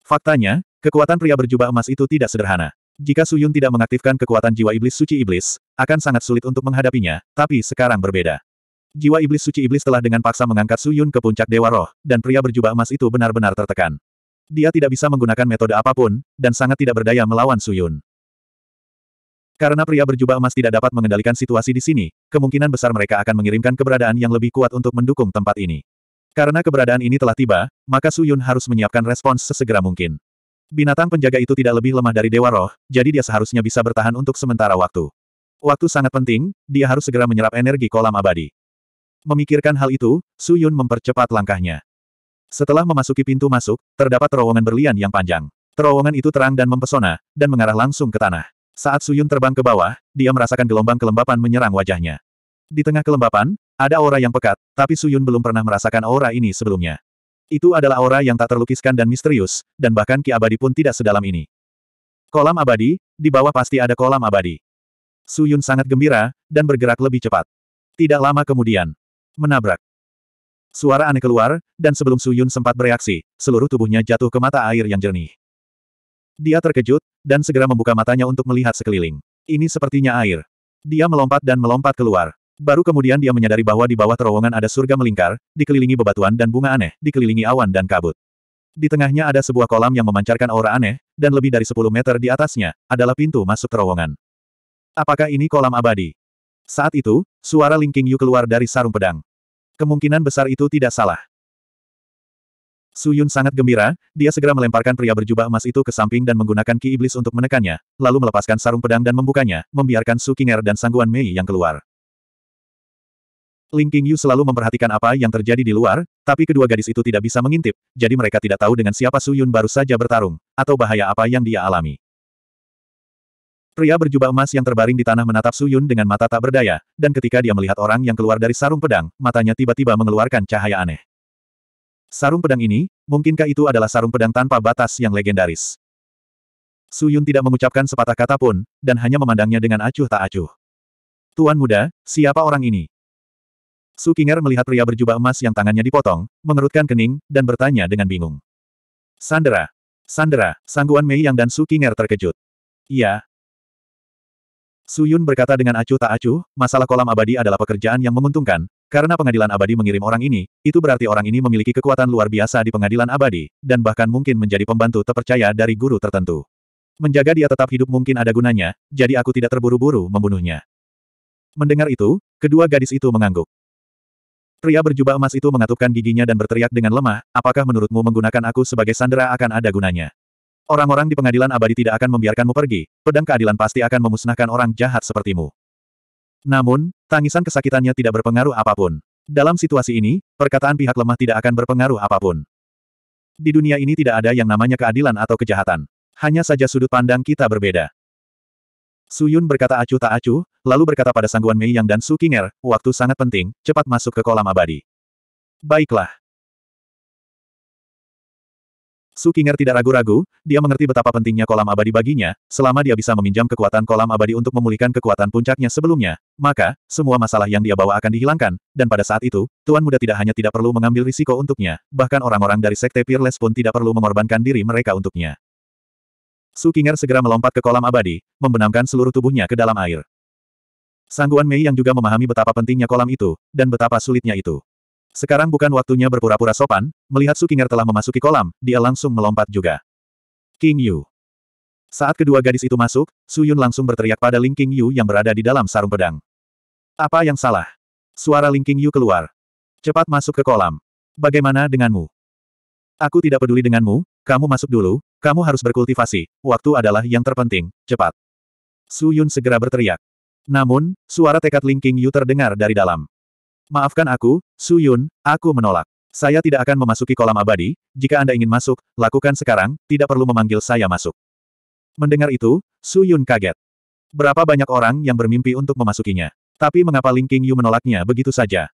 Faktanya, kekuatan pria berjubah emas itu tidak sederhana. Jika Suyun tidak mengaktifkan kekuatan jiwa iblis suci iblis, akan sangat sulit untuk menghadapinya, tapi sekarang berbeda. Jiwa iblis suci iblis telah dengan paksa mengangkat Suyun ke puncak Dewa Roh, dan pria berjubah emas itu benar-benar tertekan. Dia tidak bisa menggunakan metode apapun, dan sangat tidak berdaya melawan Suyun. Karena pria berjubah emas tidak dapat mengendalikan situasi di sini, kemungkinan besar mereka akan mengirimkan keberadaan yang lebih kuat untuk mendukung tempat ini. Karena keberadaan ini telah tiba, maka Suyun harus menyiapkan respons sesegera mungkin. Binatang penjaga itu tidak lebih lemah dari Dewa Roh, jadi dia seharusnya bisa bertahan untuk sementara waktu. Waktu sangat penting, dia harus segera menyerap energi kolam abadi. Memikirkan hal itu, Suyun mempercepat langkahnya. Setelah memasuki pintu masuk, terdapat terowongan berlian yang panjang. Terowongan itu terang dan mempesona, dan mengarah langsung ke tanah. Saat Suyun terbang ke bawah, dia merasakan gelombang kelembapan menyerang wajahnya. Di tengah kelembapan, ada aura yang pekat, tapi Suyun belum pernah merasakan aura ini sebelumnya. Itu adalah aura yang tak terlukiskan dan misterius, dan bahkan ki abadi pun tidak sedalam ini. Kolam abadi, di bawah pasti ada kolam abadi. Suyun sangat gembira, dan bergerak lebih cepat. Tidak lama kemudian, menabrak. Suara aneh keluar, dan sebelum Suyun sempat bereaksi, seluruh tubuhnya jatuh ke mata air yang jernih. Dia terkejut, dan segera membuka matanya untuk melihat sekeliling. Ini sepertinya air. Dia melompat dan melompat keluar. Baru kemudian dia menyadari bahwa di bawah terowongan ada surga melingkar, dikelilingi bebatuan dan bunga aneh, dikelilingi awan dan kabut. Di tengahnya ada sebuah kolam yang memancarkan aura aneh, dan lebih dari 10 meter di atasnya, adalah pintu masuk terowongan. Apakah ini kolam abadi? Saat itu, suara Ling Yu keluar dari sarung pedang. Kemungkinan besar itu tidak salah. Su Yun sangat gembira, dia segera melemparkan pria berjubah emas itu ke samping dan menggunakan ki iblis untuk menekannya, lalu melepaskan sarung pedang dan membukanya, membiarkan Su Qinger dan Sangguan Mei yang keluar. Ling Qingyu selalu memperhatikan apa yang terjadi di luar, tapi kedua gadis itu tidak bisa mengintip, jadi mereka tidak tahu dengan siapa Su Yun baru saja bertarung, atau bahaya apa yang dia alami. Pria berjubah emas yang terbaring di tanah menatap Su Yun dengan mata tak berdaya, dan ketika dia melihat orang yang keluar dari sarung pedang, matanya tiba-tiba mengeluarkan cahaya aneh. Sarung pedang ini, mungkinkah itu adalah sarung pedang tanpa batas yang legendaris? Su Yun tidak mengucapkan sepatah kata pun, dan hanya memandangnya dengan acuh tak acuh. Tuan muda, siapa orang ini? Su Kinger melihat pria berjubah emas yang tangannya dipotong, mengerutkan kening, dan bertanya dengan bingung. Sandera. Sandera, sangguan Mei Yang dan Su Kinger terkejut. Iya, Suyun berkata dengan acuh tak acuh, masalah kolam abadi adalah pekerjaan yang menguntungkan, karena pengadilan abadi mengirim orang ini, itu berarti orang ini memiliki kekuatan luar biasa di pengadilan abadi, dan bahkan mungkin menjadi pembantu terpercaya dari guru tertentu. Menjaga dia tetap hidup mungkin ada gunanya, jadi aku tidak terburu-buru membunuhnya. Mendengar itu, kedua gadis itu mengangguk. Pria berjubah emas itu mengatupkan giginya dan berteriak dengan lemah, apakah menurutmu menggunakan aku sebagai sandera akan ada gunanya? Orang-orang di pengadilan abadi tidak akan membiarkanmu pergi, pedang keadilan pasti akan memusnahkan orang jahat sepertimu. Namun, tangisan kesakitannya tidak berpengaruh apapun. Dalam situasi ini, perkataan pihak lemah tidak akan berpengaruh apapun. Di dunia ini tidak ada yang namanya keadilan atau kejahatan. Hanya saja sudut pandang kita berbeda. Suyun berkata acuh tak acuh, lalu berkata pada Sangguan Mei Yang dan Su Kinger, waktu sangat penting, cepat masuk ke kolam abadi. Baiklah. Su tidak ragu-ragu, dia mengerti betapa pentingnya kolam abadi baginya, selama dia bisa meminjam kekuatan kolam abadi untuk memulihkan kekuatan puncaknya sebelumnya, maka, semua masalah yang dia bawa akan dihilangkan, dan pada saat itu, Tuan Muda tidak hanya tidak perlu mengambil risiko untuknya, bahkan orang-orang dari Sekte Peerless pun tidak perlu mengorbankan diri mereka untuknya. Su segera melompat ke kolam abadi, membenamkan seluruh tubuhnya ke dalam air. Sangguan Mei yang juga memahami betapa pentingnya kolam itu, dan betapa sulitnya itu. Sekarang bukan waktunya berpura-pura sopan, melihat Sukinger telah memasuki kolam, dia langsung melompat juga. King Yu. Saat kedua gadis itu masuk, Su Yun langsung berteriak pada Ling King Yu yang berada di dalam sarung pedang. Apa yang salah? Suara Ling King Yu keluar. Cepat masuk ke kolam. Bagaimana denganmu? Aku tidak peduli denganmu, kamu masuk dulu, kamu harus berkultivasi, waktu adalah yang terpenting, cepat. Su Yun segera berteriak. Namun, suara tekad Ling King Yu terdengar dari dalam. Maafkan aku, Su Yun, aku menolak. Saya tidak akan memasuki kolam abadi, jika Anda ingin masuk, lakukan sekarang, tidak perlu memanggil saya masuk. Mendengar itu, Su Yun kaget. Berapa banyak orang yang bermimpi untuk memasukinya. Tapi mengapa Ling King Yu menolaknya begitu saja?